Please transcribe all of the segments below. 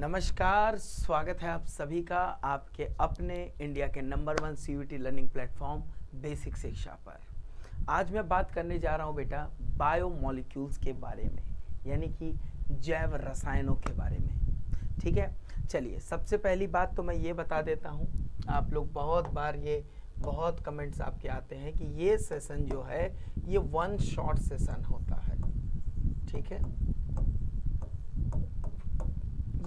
नमस्कार स्वागत है आप सभी का आपके अपने इंडिया के नंबर वन सी लर्निंग प्लेटफॉर्म बेसिक शिक्षा पर आज मैं बात करने जा रहा हूँ बेटा बायो मॉलिक्यूल्स के बारे में यानी कि जैव रसायनों के बारे में ठीक है चलिए सबसे पहली बात तो मैं ये बता देता हूँ आप लोग बहुत बार ये बहुत कमेंट्स आपके आते हैं कि ये सेसन जो है ये वन शॉर्ट सेसन होता है ठीक है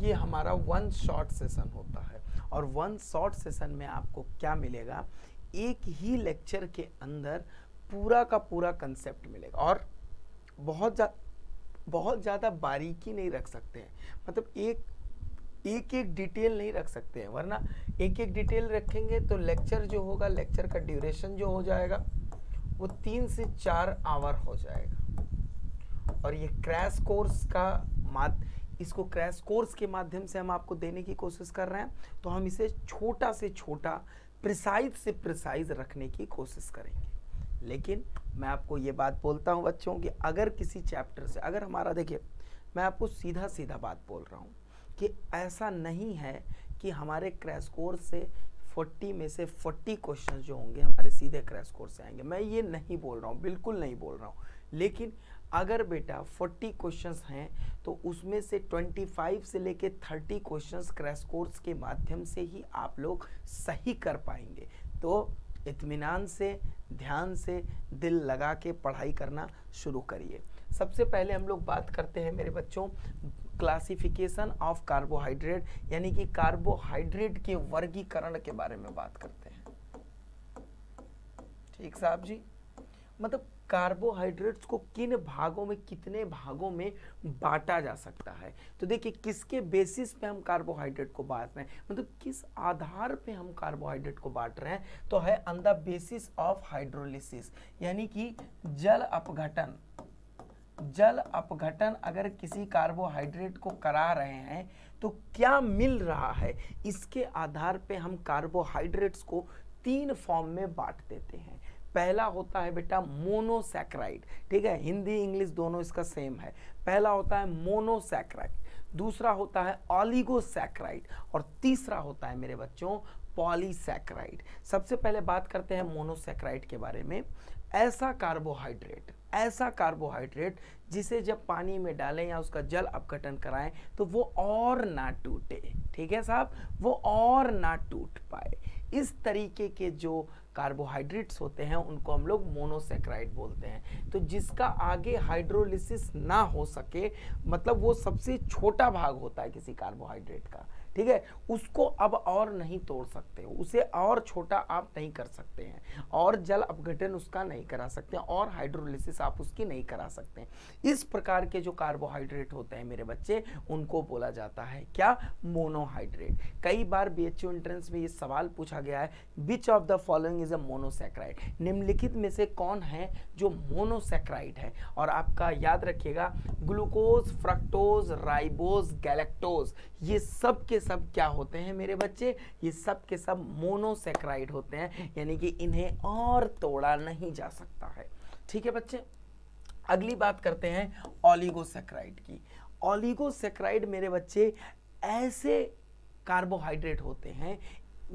ये हमारा वन शॉट सेशन होता है और वन शॉट सेशन में आपको क्या मिलेगा एक ही लेक्चर के अंदर पूरा का पूरा कंसेप्ट मिलेगा और बहुत जा बहुत ज़्यादा बारीकी नहीं रख सकते हैं मतलब एक एक एक डिटेल नहीं रख सकते हैं वरना एक एक डिटेल रखेंगे तो लेक्चर जो होगा लेक्चर का ड्यूरेशन जो हो जाएगा वो तीन से चार आवर हो जाएगा और ये क्रैश कोर्स का मात इसको क्रैश कोर्स के माध्यम से हम आपको देने की कोशिश कर रहे हैं तो हम इसे छोटा से छोटा प्रिसाइज से प्रिसाइज रखने की कोशिश करेंगे लेकिन मैं आपको ये बात बोलता हूँ बच्चों कि अगर किसी चैप्टर से अगर हमारा देखिए मैं आपको सीधा सीधा बात बोल रहा हूँ कि ऐसा नहीं है कि हमारे क्रैश कोर्स से 40 में से 40 क्वेश्चन जो होंगे हमारे सीधे क्रैश कोर्स से आएंगे मैं ये नहीं बोल रहा हूँ बिल्कुल नहीं बोल रहा हूँ लेकिन अगर बेटा 40 क्वेश्चंस हैं तो उसमें से 25 से लेके 30 क्वेश्चंस क्रैश कोर्स के माध्यम से ही आप लोग सही कर पाएंगे तो इतमान से ध्यान से दिल लगा के पढ़ाई करना शुरू करिए सबसे पहले हम लोग बात करते हैं मेरे बच्चों क्लासिफिकेशन ऑफ कार्बोहाइड्रेट यानी कि कार्बोहाइड्रेट के वर्गीकरण के बारे में बात करते हैं ठीक साहब जी मतलब कार्बोहाइड्रेट्स को किन भागों में कितने भागों में बांटा जा सकता है तो देखिए किसके बेसिस पे हम कार्बोहाइड्रेट को बांट रहे हैं मतलब किस आधार पे हम कार्बोहाइड्रेट को बांट रहे हैं तो है on the basis of hydrolysis यानी कि जल अपघटन जल अपघटन अगर किसी कार्बोहाइड्रेट को करा रहे हैं तो क्या मिल रहा है इसके आधार पे हम कार्बोहाइड्रेट्स को तीन फॉर्म में बांट देते हैं पहला होता है बेटा मोनोसैक्राइड ठीक है हिंदी इंग्लिश दोनों इसका सेम है पहला होता है मोनोसैक्राइड दूसरा होता है ऑलिगोसैक्राइड और तीसरा होता है मेरे बच्चों पॉलीसैक्राइड सबसे पहले बात करते हैं मोनोसैक्राइड के बारे में ऐसा कार्बोहाइड्रेट ऐसा कार्बोहाइड्रेट जिसे जब पानी में डालें या उसका जल अपघटन कराएं तो वो और ना टूटे ठीक है साहब वो और ना टूट पाए इस तरीके के जो कार्बोहाइड्रेट्स होते हैं उनको हम लोग मोनोसेक्राइड बोलते हैं तो जिसका आगे हाइड्रोलिसिस ना हो सके मतलब वो सबसे छोटा भाग होता है किसी कार्बोहाइड्रेट का ठीक है उसको अब और नहीं तोड़ सकते हो उसे और छोटा आप नहीं कर सकते हैं और जल अपघटन उसका नहीं करा सकते और हाइड्रोलिसिस आप उसकी नहीं करा सकते इस प्रकार के जो कार्बोहाइड्रेट होते हैं मेरे बच्चे उनको बोला जाता है क्या मोनोहाइड्रेट कई बार बी एच एंट्रेंस में ये सवाल पूछा गया है which of the following is a monosaccharide निम्नलिखित में से कौन है जो मोनोसेक्राइड है और आपका याद रखिएगा ग्लूकोज फ्रक्टोज राइबोज गैलेक्टोज ये सब के सब क्या होते हैं मेरे बच्चे ये सब के सब मोनोसेक्राइड होते हैं यानी कि इन्हें और तोड़ा नहीं जा सकता है ठीक है बच्चे अगली बात करते हैं ऑलिगोसेक्राइड की ऑलिगोसेक्राइड मेरे बच्चे ऐसे कार्बोहाइड्रेट होते हैं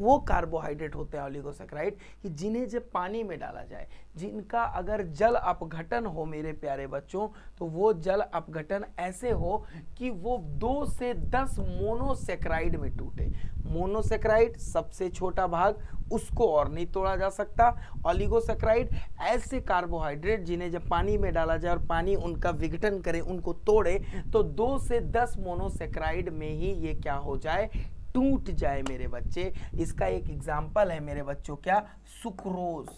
वो कार्बोहाइड्रेट होते हैं ऑलिगोसेक्राइड कि जिन्हें जब पानी में डाला जाए जिनका अगर जल अपघटन हो मेरे प्यारे बच्चों तो वो जल अपघटन ऐसे हो कि वो दो से दस मोनोसेक्राइड में टूटे मोनोसेक्राइड सबसे छोटा भाग उसको और नहीं तोड़ा जा सकता ऑलिगोसेक्राइड ऐसे कार्बोहाइड्रेट जिन्हें जब पानी में डाला जाए और पानी उनका विघटन करे उनको तोड़े तो दो से दस मोनोसेक्राइड में ही ये क्या हो जाए टूट जाए मेरे बच्चे इसका एक एग्जाम्पल है मेरे बच्चों क्या सुक्रोज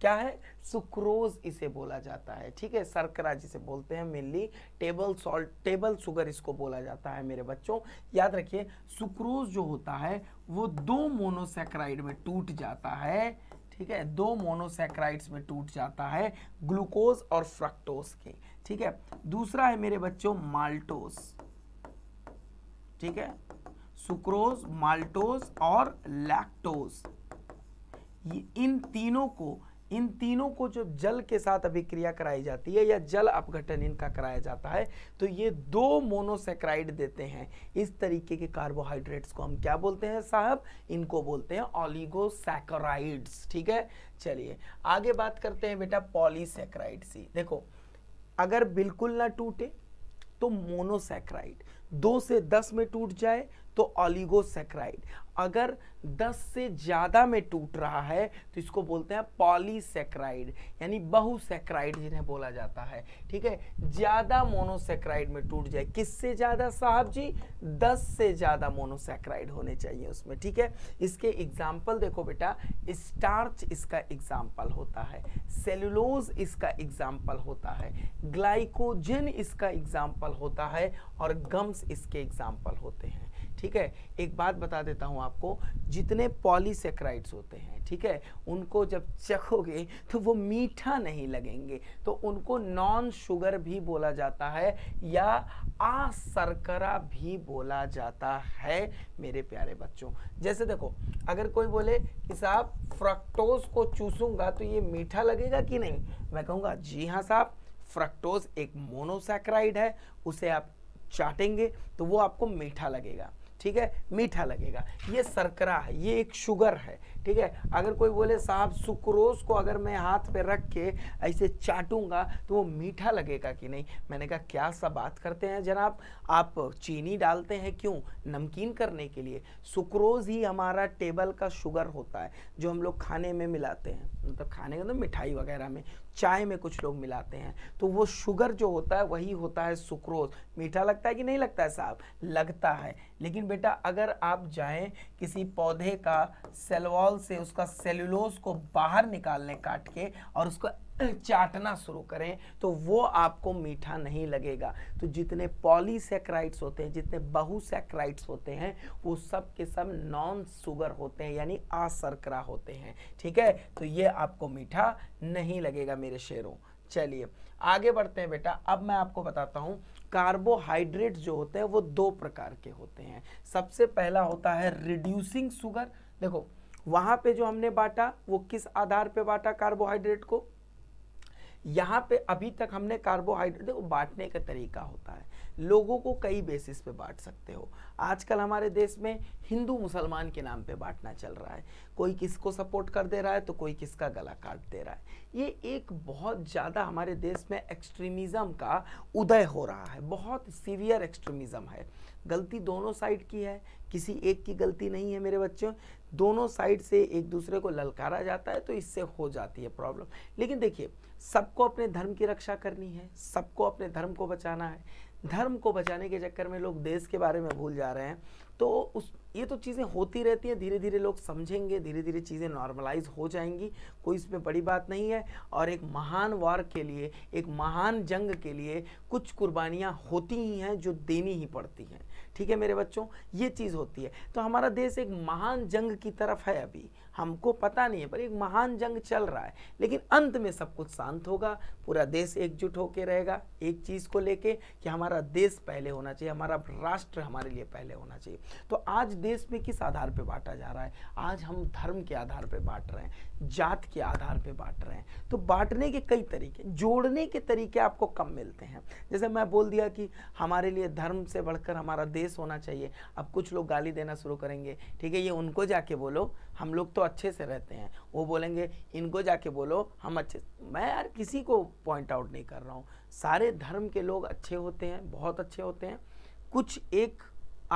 क्या है सुक्रोज इसे बोला जाता है ठीक है सरकरा जिसे बोलते हैं mainly table salt table sugar इसको बोला जाता है मेरे बच्चों याद रखिए सुक्रोज जो होता है वो दो मोनोसेक्राइड में टूट जाता है ठीक है दो मोनोसेक्राइड्स में टूट जाता है ग्लूकोज और फ्रक्टोज के ठीक है दूसरा है मेरे बच्चों माल्टोज ठीक है सुक्रोज माल्टोज और लैक्टोज इन तीनों को इन तीनों को जब जल के साथ अभिक्रिया कराई जाती है या जल अपघटन इनका कराया जाता है तो ये दो मोनोसेक्राइड देते हैं इस तरीके के कार्बोहाइड्रेट्स को हम क्या बोलते हैं साहब इनको बोलते हैं ऑलिगोसेक्राइड्स ठीक है चलिए आगे बात करते हैं बेटा पॉलीसेक्राइड्स देखो अगर बिल्कुल ना टूटे तो मोनोसेक्राइड दो से दस में टूट जाए तो ऑलिगोसेक्राइड अगर 10 से ज़्यादा में टूट रहा है तो इसको बोलते हैं पॉलीसेक्राइड यानी बहुसेक्राइड जिन्हें बोला जाता है ठीक है ज़्यादा मोनोसेक्राइड में टूट जाए किससे ज़्यादा साहब जी 10 से ज़्यादा मोनोसेक्राइड होने चाहिए उसमें ठीक है इसके एग्जाम्पल देखो बेटा स्टार्च इसका एग्जाम्पल होता है सेलुलोज इसका एग्जाम्पल होता है ग्लाइकोजिन इसका एग्जाम्पल होता है और गम्स इसके एग्जाम्पल होते हैं ठीक है एक बात बता देता हूँ आपको जितने पॉलीसेक्राइड्स होते हैं ठीक है उनको जब चखोगे तो वो मीठा नहीं लगेंगे तो उनको नॉन शुगर भी बोला जाता है या आसरकरा भी बोला जाता है मेरे प्यारे बच्चों जैसे देखो अगर कोई बोले कि साहब फ्रक्टोज को चूसूंगा तो ये मीठा लगेगा कि नहीं मैं कहूँगा जी हाँ साहब फ्रक्टोज एक मोनोसेक्राइड है उसे आप चाटेंगे तो वो आपको मीठा लगेगा ठीक है मीठा लगेगा ये सरकरा है ये एक शुगर है ठीक है अगर कोई बोले साहब सुक्रोज को अगर मैं हाथ पे रख के ऐसे चाटूंगा तो वो मीठा लगेगा कि नहीं मैंने कहा क्या सा बात करते हैं जनाब आप चीनी डालते हैं क्यों नमकीन करने के लिए सुक्रोज ही हमारा टेबल का शुगर होता है जो हम लोग खाने में मिलाते हैं मतलब तो खाने के तो मिठाई वगैरह में चाय में कुछ लोग मिलाते हैं तो वो शुगर जो होता है वही होता है सुक्रोज मीठा लगता है कि नहीं लगता है साहब लगता है लेकिन बेटा अगर आप जाएं किसी पौधे का सेलवॉल से उसका सेलुलोज को बाहर निकालने काट के और उसको चाटना शुरू करें तो वो आपको मीठा नहीं लगेगा तो जितने पॉलीसेक्राइड्स होते हैं जितने बहुसेक्राइड्स होते हैं वो सब के सब नॉन शुगर होते हैं यानी असरकरा होते हैं ठीक है तो ये आपको मीठा नहीं लगेगा मेरे शेरों चलिए आगे बढ़ते हैं बेटा अब मैं आपको बताता हूँ कार्बोहाइड्रेट जो होते हैं वो दो प्रकार के होते हैं सबसे पहला होता है रिड्यूसिंग शुगर देखो वहां पे जो हमने बांटा वो किस आधार पे बांटा कार्बोहाइड्रेट को यहाँ पे अभी तक हमने कार्बोहाइड्रेट देखो बांटने का तरीका होता है लोगों को कई बेसिस पे बांट सकते हो आजकल हमारे देश में हिंदू मुसलमान के नाम पे बांटना चल रहा है कोई किसको सपोर्ट कर दे रहा है तो कोई किसका गला काट दे रहा है ये एक बहुत ज़्यादा हमारे देश में एक्सट्रीमिज़म का उदय हो रहा है बहुत सीवियर एक्सट्रीमिज़म है गलती दोनों साइड की है किसी एक की गलती नहीं है मेरे बच्चों दोनों साइड से एक दूसरे को ललकारा जाता है तो इससे हो जाती है प्रॉब्लम लेकिन देखिए सबको अपने धर्म की रक्षा करनी है सबको अपने धर्म को बचाना है धर्म को बचाने के चक्कर में लोग देश के बारे में भूल जा रहे हैं तो उस ये तो चीज़ें होती रहती हैं धीरे धीरे लोग समझेंगे धीरे धीरे चीज़ें नॉर्मलाइज हो जाएंगी कोई इसमें बड़ी बात नहीं है और एक महान वार के लिए एक महान जंग के लिए कुछ कुर्बानियाँ होती ही हैं जो देनी ही पड़ती हैं ठीक है मेरे बच्चों ये चीज़ होती है तो हमारा देश एक महान जंग की तरफ है अभी हमको पता नहीं है पर एक महान जंग चल रहा है लेकिन अंत में सब कुछ शांत होगा पूरा देश एकजुट होकर रहेगा एक चीज़ को लेके कि हमारा देश पहले होना चाहिए हमारा राष्ट्र हमारे लिए पहले होना चाहिए तो आज देश में किस आधार पर बांटा जा रहा है आज हम धर्म के आधार पर बांट रहे हैं जात के आधार पे बांट रहे हैं तो बांटने के कई तरीके जोड़ने के तरीके आपको कम मिलते हैं जैसे मैं बोल दिया कि हमारे लिए धर्म से बढ़कर हमारा देश होना चाहिए अब कुछ लोग गाली देना शुरू करेंगे ठीक है ये उनको जाके बोलो हम लोग तो अच्छे से रहते हैं वो बोलेंगे इनको जाके बोलो हम अच्छे मैं यार किसी को पॉइंट आउट नहीं कर रहा हूँ सारे धर्म के लोग अच्छे होते हैं बहुत अच्छे होते हैं कुछ एक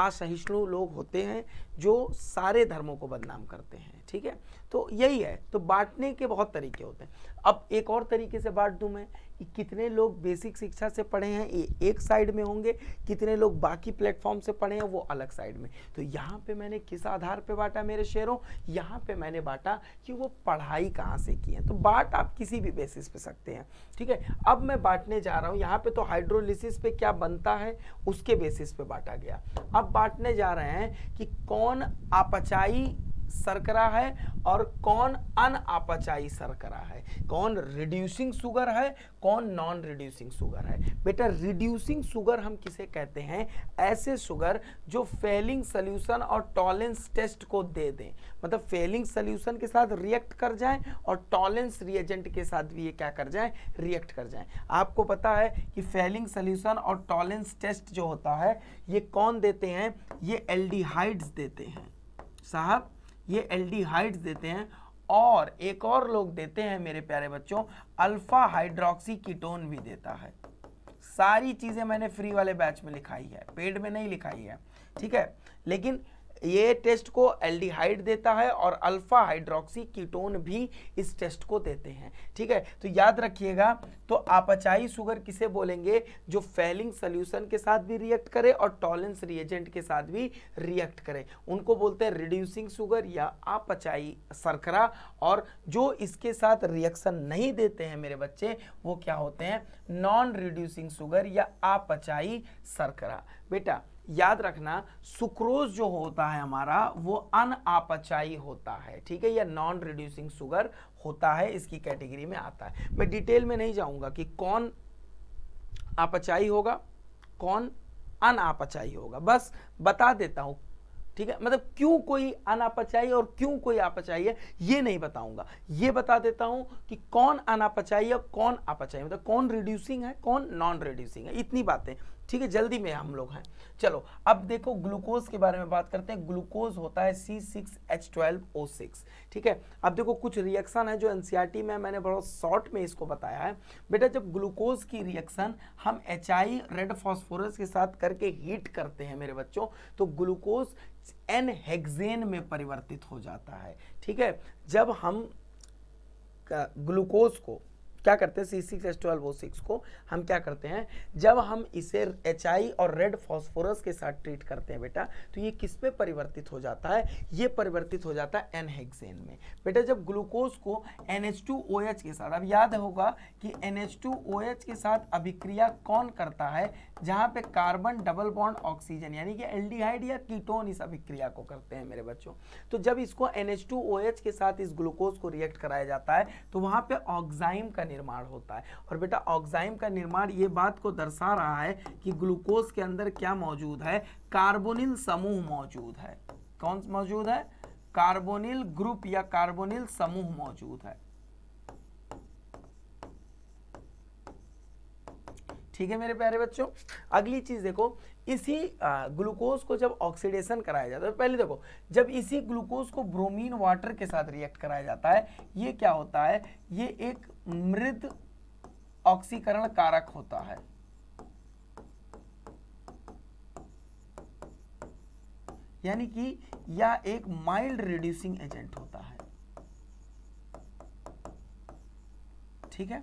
असहिष्णु लोग होते हैं जो सारे धर्मों को बदनाम करते हैं ठीक है तो यही है तो बांटने के बहुत तरीके होते हैं अब एक और तरीके से बांट दूँ मैं कि कितने लोग बेसिक शिक्षा से पढ़े हैं ये एक साइड में होंगे कितने लोग बाकी प्लेटफॉर्म से पढ़े हैं वो अलग साइड में तो यहाँ पे मैंने किस आधार पे बांटा मेरे शेयरों यहाँ पे मैंने बांटा कि वो पढ़ाई कहाँ से की है तो बांट आप किसी भी बेसिस पे सकते हैं ठीक है अब मैं बांटने जा रहा हूँ यहाँ पे तो हाइड्रोलिसिस पे क्या बनता है उसके बेसिस पे बांटा गया अब बांटने जा रहे हैं कि कौन आपचाई सरकरा है और कौन आपाचाई सरकरा है कौन रिड्यूसिंग शुगर है कौन नॉन रिड्यूसिंग शुगर है बेटा रिड्यूसिंग शुगर हम किसे कहते हैं ऐसे शुगर जो फेलिंग सोल्यूशन और टॉलेंस टेस्ट को दे दें मतलब फेलिंग सोल्यूशन के साथ रिएक्ट कर जाए और टॉलेंस रिएजेंट के साथ भी ये क्या कर जाए रिएक्ट कर जाए आपको पता है कि फेलिंग सोल्यूशन और टॉलेंस टेस्ट जो होता है ये कौन देते हैं ये एल्डिहाइड्स देते हैं साहब ये एल्डिहाइड्स देते हैं और एक और लोग देते हैं मेरे प्यारे बच्चों अल्फा हाइड्रोक्सी कीटोन भी देता है सारी चीज़ें मैंने फ्री वाले बैच में लिखाई है पेड में नहीं लिखाई है ठीक है लेकिन ये टेस्ट को एल्डिहाइड देता है और अल्फा हाइड्रोक्सी कीटोन भी इस टेस्ट को देते हैं ठीक है तो याद रखिएगा तो आपचाई शुगर किसे बोलेंगे जो फेलिंग सोल्यूशन के साथ भी रिएक्ट करे और टॉलेंस रिएजेंट के साथ भी रिएक्ट करे उनको बोलते हैं रिड्यूसिंग शुगर या आपचाई सरकरा और जो इसके साथ रिएक्शन नहीं देते हैं मेरे बच्चे वो क्या होते हैं नॉन रिड्यूसिंग शुगर या आपचाई सरकरा बेटा याद रखना सुक्रोज जो होता है हमारा वो अनआपचाई होता है ठीक है या नॉन रिड्यूसिंग सुगर होता है इसकी कैटेगरी में आता है मैं डिटेल में नहीं जाऊंगा कि कौन आपचाई होगा कौन अनआपचाई होगा बस बता देता हूँ ठीक है मतलब क्यों कोई अनापचाई और क्यों कोई आपचाई है ये नहीं बताऊंगा ये बता देता हूं कि कौन अनापचाई है कौन अपचाई मतलब कौन रिड्यूसिंग है कौन नॉन रिड्यूसिंग है इतनी बातें ठीक है जल्दी में हम लोग हैं चलो अब देखो ग्लूकोज के बारे में बात करते हैं ग्लूकोज होता है C six H twelve O six ठीक है अब देखो कुछ रिएक्शन है जो एनसीईआरटी e में मैंने बहुत शॉर्ट में इसको बताया है बेटा जब ग्लूकोज की रिएक्शन हम एच आई रेड फॉस्फोरस के साथ करके हीट करते हैं मेरे बच्चों तो ग्लूकोज एन हेगेन में परिवर्तित हो जाता है ठीक है जब हम ग्लूकोज को क्या करते हैं C six S twelve O six को हम क्या करते हैं जब हम इसे एच आई और रेड फॉस्फोरस के साथ ट्रीट करते हैं बेटा तो ये किस में परिवर्तित हो जाता है ये परिवर्तित हो जाता है एनहेक्न में बेटा जब ग्लूकोज को N H two O H के साथ अब याद होगा कि N H two O H के साथ अभिक्रिया कौन करता है जहाँ पे कार्बन डबल बॉन्ड ऑक्सीजन यानी कि एल्डिहाइड या कीटोन इस अभिक्रिया को करते हैं मेरे बच्चों तो जब इसको N H two O H के साथ इस ग्लूकोज को रिएक्ट कराया जाता है तो वहाँ पे ऑक्साइम का निर्माण होता है और बेटा ऑक्साइम का निर्माण ये बात को दर्शा रहा है कि ग्लूकोज के अंदर क्या मौजूद है कार्बोनिल समूह मौजूद है कौन मौजूद है कार्बोनिल ग्रुप या कार्बोनिल समूह मौजूद है ठीक है मेरे प्यारे बच्चों अगली चीज देखो इसी ग्लूकोज को जब ऑक्सीडेशन कराया जाता है तो पहले देखो जब इसी ग्लूकोज को ब्रोमीन वाटर के साथ रिएक्ट कराया जाता है ये क्या होता है ये एक मृद ऑक्सीकरण कारक होता है यानी कि यह एक माइल्ड रिड्यूसिंग एजेंट होता है ठीक है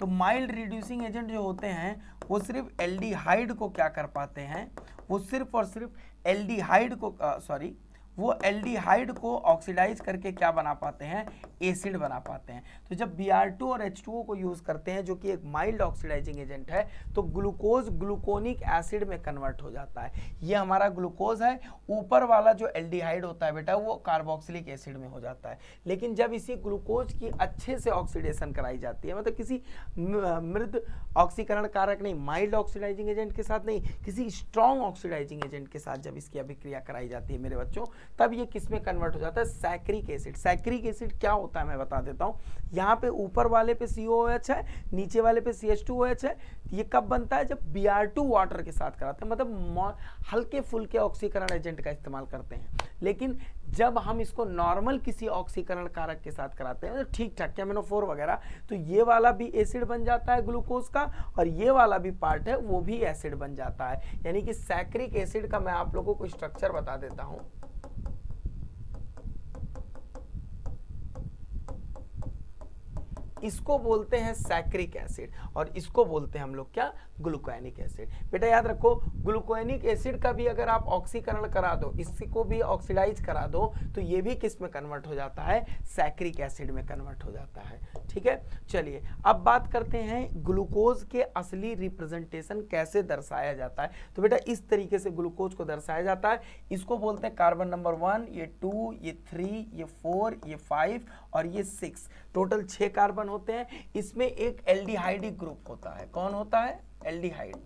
तो माइल्ड रिड्यूसिंग एजेंट जो होते हैं वो सिर्फ एल्डिहाइड को क्या कर पाते हैं वो सिर्फ और सिर्फ एल्डिहाइड को सॉरी वो एल्डिहाइड को ऑक्सीडाइज करके क्या बना पाते हैं एसिड बना पाते हैं तो जब बी और एच को यूज़ करते हैं जो कि एक माइल्ड ऑक्सीडाइजिंग एजेंट है तो ग्लूकोज ग्लूकोनिक एसिड में कन्वर्ट हो जाता है ये हमारा ग्लूकोज है ऊपर वाला जो एल्डिहाइड होता है बेटा वो कार्बोक्सिलिक एसिड में हो जाता है लेकिन जब इसी ग्लूकोज की अच्छे से ऑक्सीडेशन कराई जाती है मतलब किसी मृद ऑक्सीकरण कारक नहीं माइल्ड ऑक्सीडाइजिंग एजेंट के साथ नहीं किसी स्ट्रॉन्ग ऑक्सीडाइजिंग एजेंट के साथ जब इसकी अभिक्रिया कराई जाती है मेरे बच्चों तब ये किस में कन्वर्ट हो जाता है सैक्रिक एसिड सैक्रिक एसिड क्या होता है मैं बता देता हूँ यहाँ पे ऊपर वाले पे सी है नीचे वाले पे सी है ये कब बनता है जब बी वाटर के साथ कराते हैं मतलब हल्के फुल्के ऑक्सीकरण एजेंट का इस्तेमाल करते हैं लेकिन जब हम इसको नॉर्मल किसी ऑक्सीकरण कारक के साथ कराते हैं तो ठीक ठाक फोर वगैरह तो ये वाला भी एसिड बन जाता है ग्लूकोज का और ये वाला भी पार्ट है वो भी एसिड बन जाता है यानी कि सैक्रिक एसिड का मैं आप लोगों को स्ट्रक्चर बता देता हूँ इसको बोलते हैं सैक्रिक एसिड और इसको बोलते हैं हम लोग क्या ग्लूकोनिक एसिड बेटा याद रखो ग्लूकोनिक एसिड का भी अगर आप ऑक्सीकरण करा दो इसको भी ऑक्सीडाइज करा दो तो ये भी किस में कन्वर्ट हो जाता है सैक्रिक एसिड में कन्वर्ट हो जाता है ठीक है चलिए अब बात करते हैं ग्लूकोज के असली रिप्रेजेंटेशन कैसे दर्शाया जाता है तो बेटा इस तरीके से ग्लूकोज को दर्शाया जाता है इसको बोलते हैं कार्बन नंबर वन ये टू ये थ्री ये फोर ये फाइव और ये सिक्स टोटल छह कार्बन होते हैं इसमें एक एल्डिहाइडिक ग्रुप होता है कौन होता है एल्डिहाइड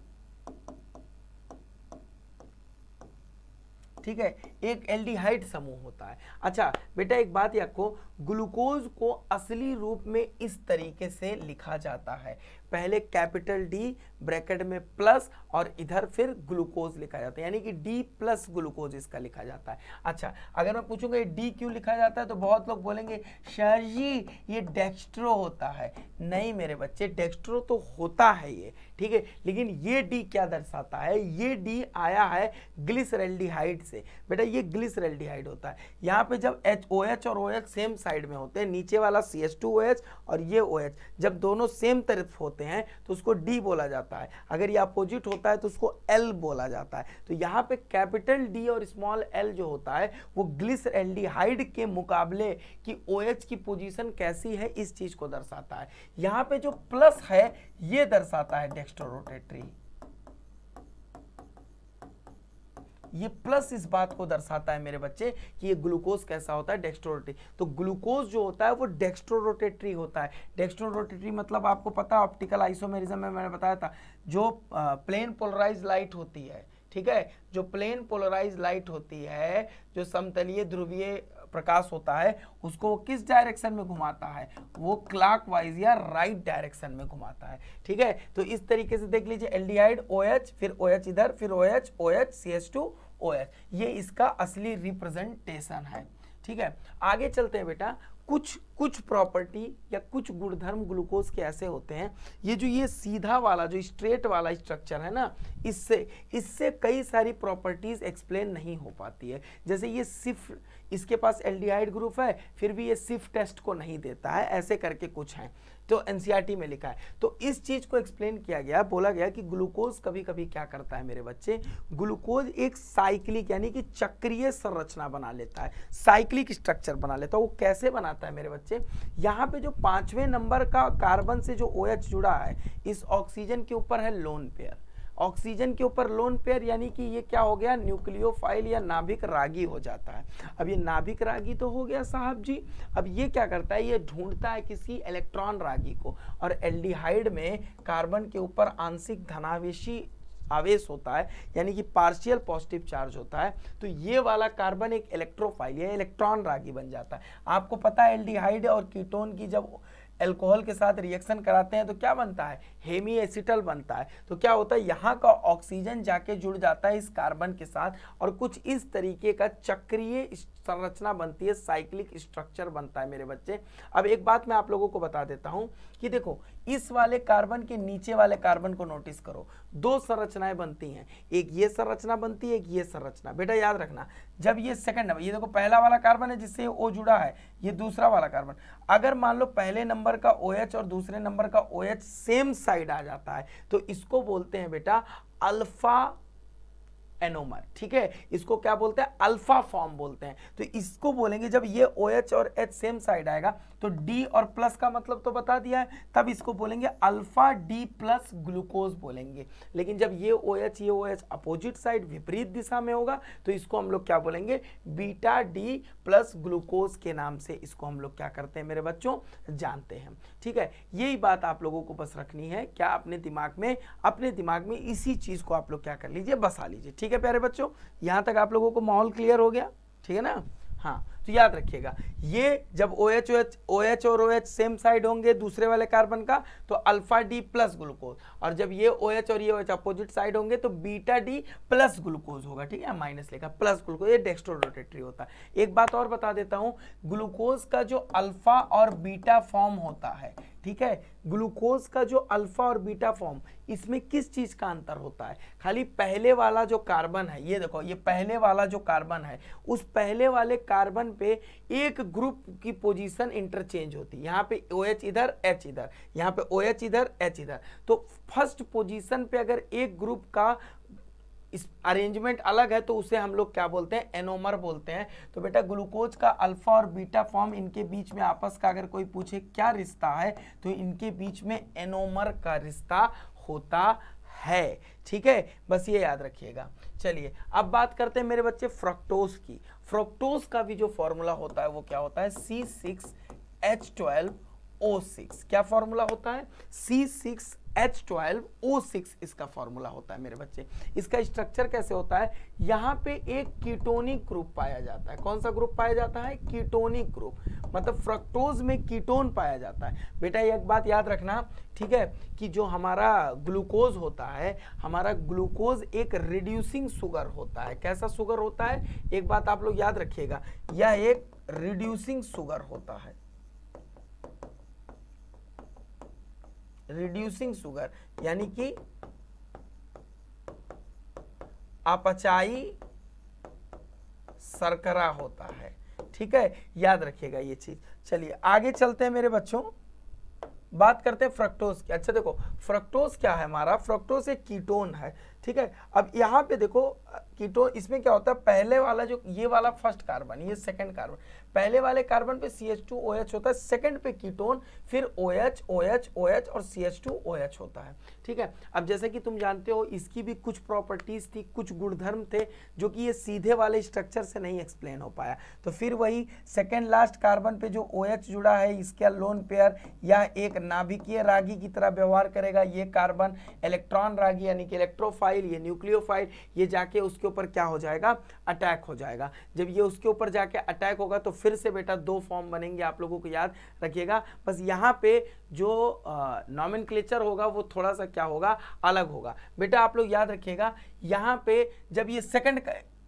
ठीक है एक एल्डिहाइड समूह होता है अच्छा बेटा एक बात याद को ग्लूकोज को असली रूप में इस तरीके से लिखा जाता है पहले कैपिटल डी ब्रैकेट में प्लस और इधर फिर ग्लूकोज लिखा जाता है यानी कि डी प्लस ग्लूकोज इसका लिखा जाता है अच्छा अगर मैं पूछूंगा ये डी क्यों लिखा जाता है तो बहुत लोग बोलेंगे सर जी ये डेक्स्ट्रो होता है नहीं मेरे बच्चे डेक्स्ट्रो तो होता है ये ठीक है लेकिन ये डी क्या दर्शाता है ये डी आया है ग्लिसरेल्डिहाइड से बेटा ये ग्लिसरेल्डिहाइड होता है यहाँ पे जब एच ओ एच और ओ एच सेम साइड में होते हैं नीचे वाला C H two O H और ये ओ एच जब दोनों सेम तरफ होते होते हैं तो उसको डी बोला जाता है अगर ये अपोजिट होता है तो उसको एल बोला जाता है तो यहाँ पे कैपिटल डी और स्मॉल एल जो होता है वो ग्लिस एल्डिहाइड के मुकाबले की ओ OH की पोजिशन कैसी है इस चीज़ को दर्शाता है यहाँ पे जो प्लस है ये दर्शाता है डेक्स्ट्रोरोटेट्री ये प्लस इस बात को दर्शाता है मेरे बच्चे कि ये ग्लूकोज कैसा होता है डेक्स्ट्रोरोटेटरी तो ग्लूकोज जो होता है वो डेक्स्ट्रोरोटेटरी होता है डेक्स्ट्रोरोटेटरी मतलब आपको पता है ऑप्टिकल आइसोमेरिज्म में मैंने बताया था जो प्लेन पोलराइज लाइट होती है ठीक है जो प्लेन पोलराइज लाइट होती है जो समतलीय ध्रुवीय प्रकाश होता है उसको किस डायरेक्शन में घुमाता है वो क्लॉकवाइज या राइट डायरेक्शन में घुमाता है ठीक है तो इस तरीके से देख लीजिए एल्डिहाइड ओएच फिर ओएच इधर फिर ओएच ओएच ओ ओएच ये इसका असली रिप्रेजेंटेशन है ठीक है आगे चलते हैं बेटा कुछ कुछ प्रॉपर्टी या कुछ गुणधर्म ग्लूकोज के ऐसे होते हैं ये जो ये सीधा वाला जो स्ट्रेट वाला स्ट्रक्चर है ना इससे इससे कई सारी प्रॉपर्टीज़ एक्सप्लेन नहीं हो पाती है जैसे ये सिर्फ इसके पास एल्डिहाइड ग्रुप है फिर भी ये सिर्फ टेस्ट को नहीं देता है ऐसे करके कुछ हैं जो तो एनसीईआरटी e में लिखा है तो इस चीज को एक्सप्लेन किया गया बोला गया कि ग्लूकोज कभी कभी क्या करता है मेरे बच्चे ग्लूकोज एक साइक्लिक यानी कि चक्रीय संरचना बना लेता है साइक्लिक स्ट्रक्चर बना लेता है वो कैसे बनाता है मेरे बच्चे यहाँ पे जो पांचवें नंबर का कार्बन से जो ओ OH जुड़ा है इस ऑक्सीजन के ऊपर है लोन पेयर ऑक्सीजन के ऊपर लोन पेयर यानी कि ये क्या हो गया न्यूक्लियोफाइल या नाभिक रागी हो जाता है अब ये नाभिक रागी तो हो गया साहब जी अब ये क्या करता है ये ढूंढता है किसी इलेक्ट्रॉन रागी को और एल्डिहाइड में कार्बन के ऊपर आंशिक धनावेशी आवेश होता है यानी कि पार्शियल पॉजिटिव चार्ज होता है तो ये वाला कार्बन एक इलेक्ट्रोफाइल या इलेक्ट्रॉन रागी बन जाता है आपको पता है एल्डिहाइड और कीटोन की जब एल्कोहल के साथ रिएक्शन कराते हैं तो क्या बनता है हेमी एसिटल बनता है तो क्या होता है यहाँ का ऑक्सीजन जाके जुड़ जाता है इस कार्बन के साथ और कुछ इस तरीके का चक्रीय संरचना बनती है साइक्लिक स्ट्रक्चर बनता है मेरे बच्चे अब एक बात मैं आप लोगों को बता देता हूं कि देखो इस वाले कार्बन के नीचे वाले कार्बन को नोटिस करो दो संरचनाएं बनती हैं एक ये संरचना बनती है एक ये संरचना बेटा याद रखना जब ये सेकंड नंबर ये देखो पहला वाला कार्बन है जिससे ओ जुड़ा है ये दूसरा वाला कार्बन अगर मान लो पहले नंबर का ओ OH और दूसरे नंबर का ओ OH सेम साइड आ जाता है तो इसको बोलते हैं बेटा अल्फा एनोमर ठीक है इसको क्या बोलते हैं अल्फा फॉर्म बोलते हैं तो इसको बोलेंगे जब ये ओ OH और एच सेम साइड आएगा तो डी और प्लस का मतलब तो बता दिया है तब इसको बोलेंगे अल्फा डी प्लस ग्लूकोज बोलेंगे लेकिन जब ये ओ OH, एच ये O OH H opposite side विपरीत दिशा में होगा तो इसको हम लोग क्या बोलेंगे बीटा डी प्लस ग्लूकोज के नाम से इसको हम लोग क्या करते हैं मेरे बच्चों जानते हैं ठीक है यही बात आप लोगों को बस रखनी है क्या अपने दिमाग में अपने दिमाग में इसी चीज़ को आप लोग क्या कर लीजिए बसा लीजिए ठीक है प्यारे बच्चों यहाँ तक आप लोगों को माहौल क्लियर हो गया ठीक है ना हाँ तो याद रखिएगा ये जब O H O H O H और ओ एच सेम साइड होंगे दूसरे वाले कार्बन का तो अल्फा डी प्लस ग्लूकोज और जब ये ओ एच और ये ओ एच अपोजिट साइड होंगे तो बीटा डी प्लस ग्लूकोज होगा ठीक है माइनस लेगा प्लस ग्लूकोज ये डेक्स्ट्रोरोटेटरी होता है एक बात और बता देता हूँ ग्लूकोज का जो अल्फा और बीटा फॉर्म होता है ठीक है ग्लूकोज का जो अल्फा और बीटा फॉर्म इसमें किस चीज का अंतर होता है खाली पहले वाला जो कार्बन है ये देखो ये पहले वाला जो कार्बन है उस पहले वाले कार्बन पे एक ग्रुप की पोजीशन इंटरचेंज होती है यहाँ पे ओ OH इधर एच इधर यहाँ पे ओ OH इधर एच इधर तो फर्स्ट पोजीशन पे अगर एक ग्रुप का इस अरेंजमेंट अलग है तो उसे हम लोग क्या बोलते हैं एनोमर बोलते हैं तो बेटा ग्लूकोज का अल्फा और बीटा फॉर्म इनके बीच में आपस का अगर कोई पूछे क्या रिश्ता है तो इनके बीच में एनोमर का रिश्ता होता है ठीक है बस ये याद रखिएगा चलिए अब बात करते हैं मेरे बच्चे फ्रक्टोज की फ्रक्टोज का भी जो फॉर्मूला होता है वो क्या होता है C six H twelve O six क्या फॉर्मूला होता है C six H twelve O six इसका फॉर्मूला होता है मेरे बच्चे इसका स्ट्रक्चर कैसे होता है यहाँ पे एक कीटोनिक ग्रुप पाया जाता है कौन सा ग्रुप पाया जाता है कीटोनिक ग्रुप मतलब फ्रक्टोज में कीटोन पाया जाता है बेटा एक बात याद रखना ठीक है कि जो हमारा ग्लूकोज होता है हमारा ग्लूकोज एक रिड्यूसिंग शुगर होता है कैसा शुगर होता है एक बात आप लोग याद रखिएगा यह एक रिड्यूसिंग शुगर होता है रिड्यूसिंग शुगर यानी कि अपचाई सरकरा होता है ठीक है याद रखिएगा ये चीज चलिए आगे चलते हैं मेरे बच्चों बात करते हैं फ्रक्टोज की अच्छा देखो फ्रक्टोज क्या है हमारा फ्रक्टोज एक कीटोन है ठीक है अब यहाँ पे देखो कीटोन इसमें क्या होता है पहले वाला जो ये वाला फर्स्ट कार्बन ये सेकंड कार्बन पहले वाले कार्बन पे C H two O H होता है सेकंड पे कीटोन फिर O H O H O H और C H two O H होता है ठीक है अब जैसे कि तुम जानते हो इसकी भी कुछ प्रॉपर्टीज थी कुछ गुणधर्म थे जो कि ये सीधे वाले स्ट्रक्चर से नहीं एक्सप्लेन हो पाया तो फिर वही सेकेंड लास्ट कार्बन पे जो ओ एच जुड़ा है इसका लोन पेयर या एक नाभिकीय रागी की तरह व्यवहार करेगा ये कार्बन इलेक्ट्रॉन रागी यानी कि इलेक्ट्रोफाइल ये न्यूक्लियोफाइल ये जाके उसके ऊपर क्या हो जाएगा अटैक हो जाएगा जब ये उसके ऊपर जाके अटैक होगा तो फिर से बेटा दो फॉर्म बनेंगे आप लोगों को याद रखिएगा बस यहाँ पे जो नॉमिन होगा वो थोड़ा सा क्या होगा अलग होगा बेटा आप लोग याद रखिएगा यहाँ पे जब ये सेकंड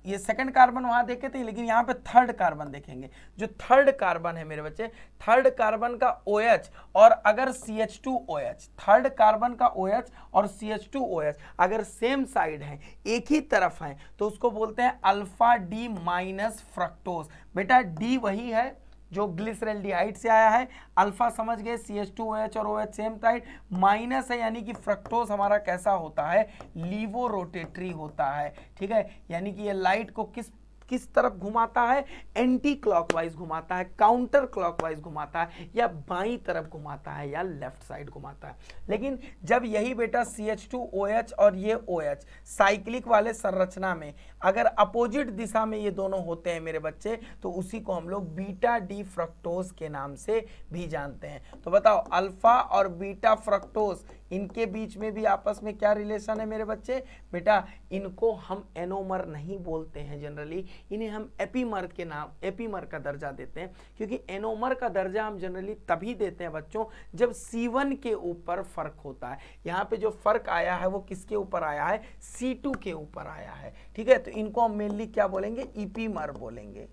ये सेकंड कार्बन वहां देखे थे लेकिन यहाँ पे थर्ड कार्बन देखेंगे जो थर्ड कार्बन है मेरे बच्चे थर्ड कार्बन का ओ OH और अगर C H two O H third carbon का ओ OH और C H two O H अगर सेम साइड है एक ही तरफ है तो उसको बोलते हैं अल्फा डी माइनस फ्रक्टोज बेटा डी वही है जो ग्लिसरेल्डिहाइड से आया है अल्फा समझ गए सी एच टू एच और ओ एच सेम टाइट माइनस है यानी कि फ्रक्टोज हमारा कैसा होता है लीवो रोटेटरी होता है ठीक है यानी कि ये लाइट को किस किस तरफ घुमाता है एंटी क्लॉकवाइज घुमाता है काउंटर क्लॉकवाइज घुमाता है या बाई तरफ घुमाता है या लेफ्ट साइड घुमाता है लेकिन जब यही बेटा C H two O H और ये ओ एच साइक्लिक वाले संरचना में अगर अपोजिट दिशा में ये दोनों होते हैं मेरे बच्चे तो उसी को हम लोग बीटा डी फ्रक्टोज के नाम से भी जानते हैं तो बताओ अल्फा और बीटा फ्रक्टोज इनके बीच में भी आपस में क्या रिलेशन है मेरे बच्चे बेटा इनको हम एनोमर नहीं बोलते हैं जनरली इन्हें हम एपीमर के नाम एपीमर का दर्जा देते हैं क्योंकि एनोमर का दर्जा हम जनरली तभी देते हैं बच्चों जब सी के ऊपर फर्क होता है यहाँ पे जो फर्क आया है वो किसके ऊपर आया है सी के ऊपर आया है ठीक है तो इनको हम मेनली क्या बोलेंगे ईपीमर e बोलेंगे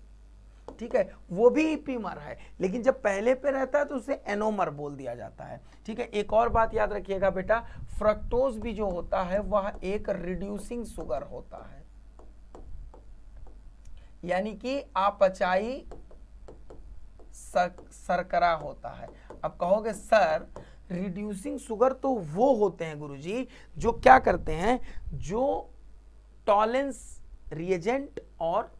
ठीक है वो भी इपीमर e है लेकिन जब पहले पे रहता है तो उसे एनोमर बोल दिया जाता है ठीक है एक और बात याद रखिएगा बेटा फ्रक्टोज भी जो होता है वह एक रिड्यूसिंग सुगर होता है यानी कि आपचाई सरकरा होता है अब कहोगे सर रिड्यूसिंग सुगर तो वो होते हैं गुरुजी जो क्या करते हैं जो टॉलेंस रिएजेंट और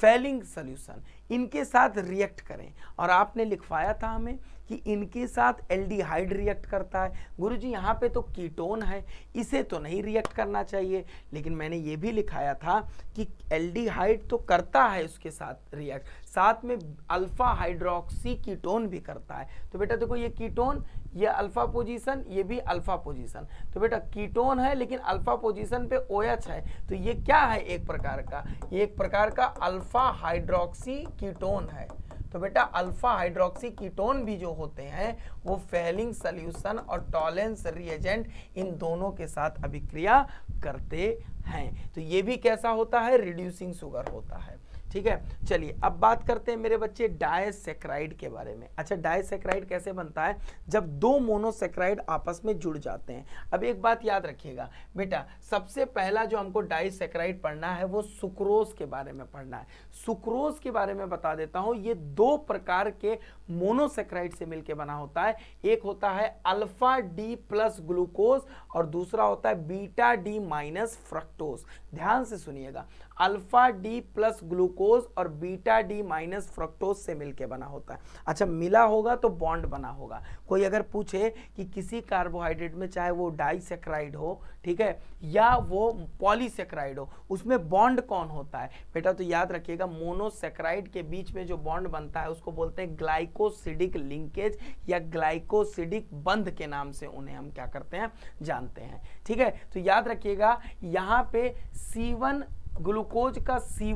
फेलिंग सोल्यूशन इनके साथ रिएक्ट करें और आपने लिखवाया था हमें कि इनके साथ एल्डिहाइड रिएक्ट करता है गुरुजी यहाँ पे तो कीटोन है इसे तो नहीं रिएक्ट करना चाहिए लेकिन मैंने ये भी लिखाया था कि एल्डिहाइड तो करता है उसके साथ रिएक्ट साथ में अल्फ़ा हाइड्रोक्सी कीटोन भी करता है तो बेटा देखो ये कीटोन ये अल्फा पोजीशन ये भी अल्फा पोजीशन तो बेटा कीटोन है लेकिन अल्फा पोजीशन पे एच है तो ये क्या है एक प्रकार का ये एक प्रकार का अल्फा हाइड्रोक्सी कीटोन है तो बेटा अल्फा हाइड्रोक्सी कीटोन भी जो होते हैं वो फेलिंग सल्यूशन और टॉलेंस रिएजेंट इन दोनों के साथ अभिक्रिया करते हैं तो ये भी कैसा होता है रिड्यूसिंग शुगर होता है ठीक है चलिए अब बात करते हैं मेरे बच्चे डायसेक्राइड के बारे में अच्छा डायसेक्राइड कैसे बनता है जब दो मोनोसेक्राइड आपस में जुड़ जाते हैं अब एक बात याद रखिएगा बेटा सबसे पहला जो हमको डायसेक्राइड पढ़ना है वो सुक्रोज के बारे में पढ़ना है सुक्रोज के बारे में बता देता हूँ ये दो प्रकार के मोनोसेक्राइड से मिलकर बना होता है एक होता है अल्फा डी प्लस ग्लूकोज और दूसरा होता है बीटा डी माइनस फ्रक्टोज ध्यान से सुनिएगा अल्फा डी प्लस ग्लूकोज और बीटा डी माइनस फ्रक्टोज से मिलके बना होता है अच्छा मिला होगा तो बॉन्ड बना होगा कोई अगर पूछे कि किसी कार्बोहाइड्रेट में चाहे वो डाइसेक्राइड हो ठीक है या वो पॉलीसेक्राइड हो उसमें बॉन्ड कौन होता है बेटा तो याद रखिएगा मोनोसेक्राइड के बीच में जो बॉन्ड बनता है उसको बोलते हैं ग्लाइकोसिडिक लिंकेज या ग्लाइकोसिडिक बंध के नाम से उन्हें हम क्या करते हैं जानते हैं ठीक है तो याद रखिएगा यहाँ पे सी वन ग्लूकोज का सी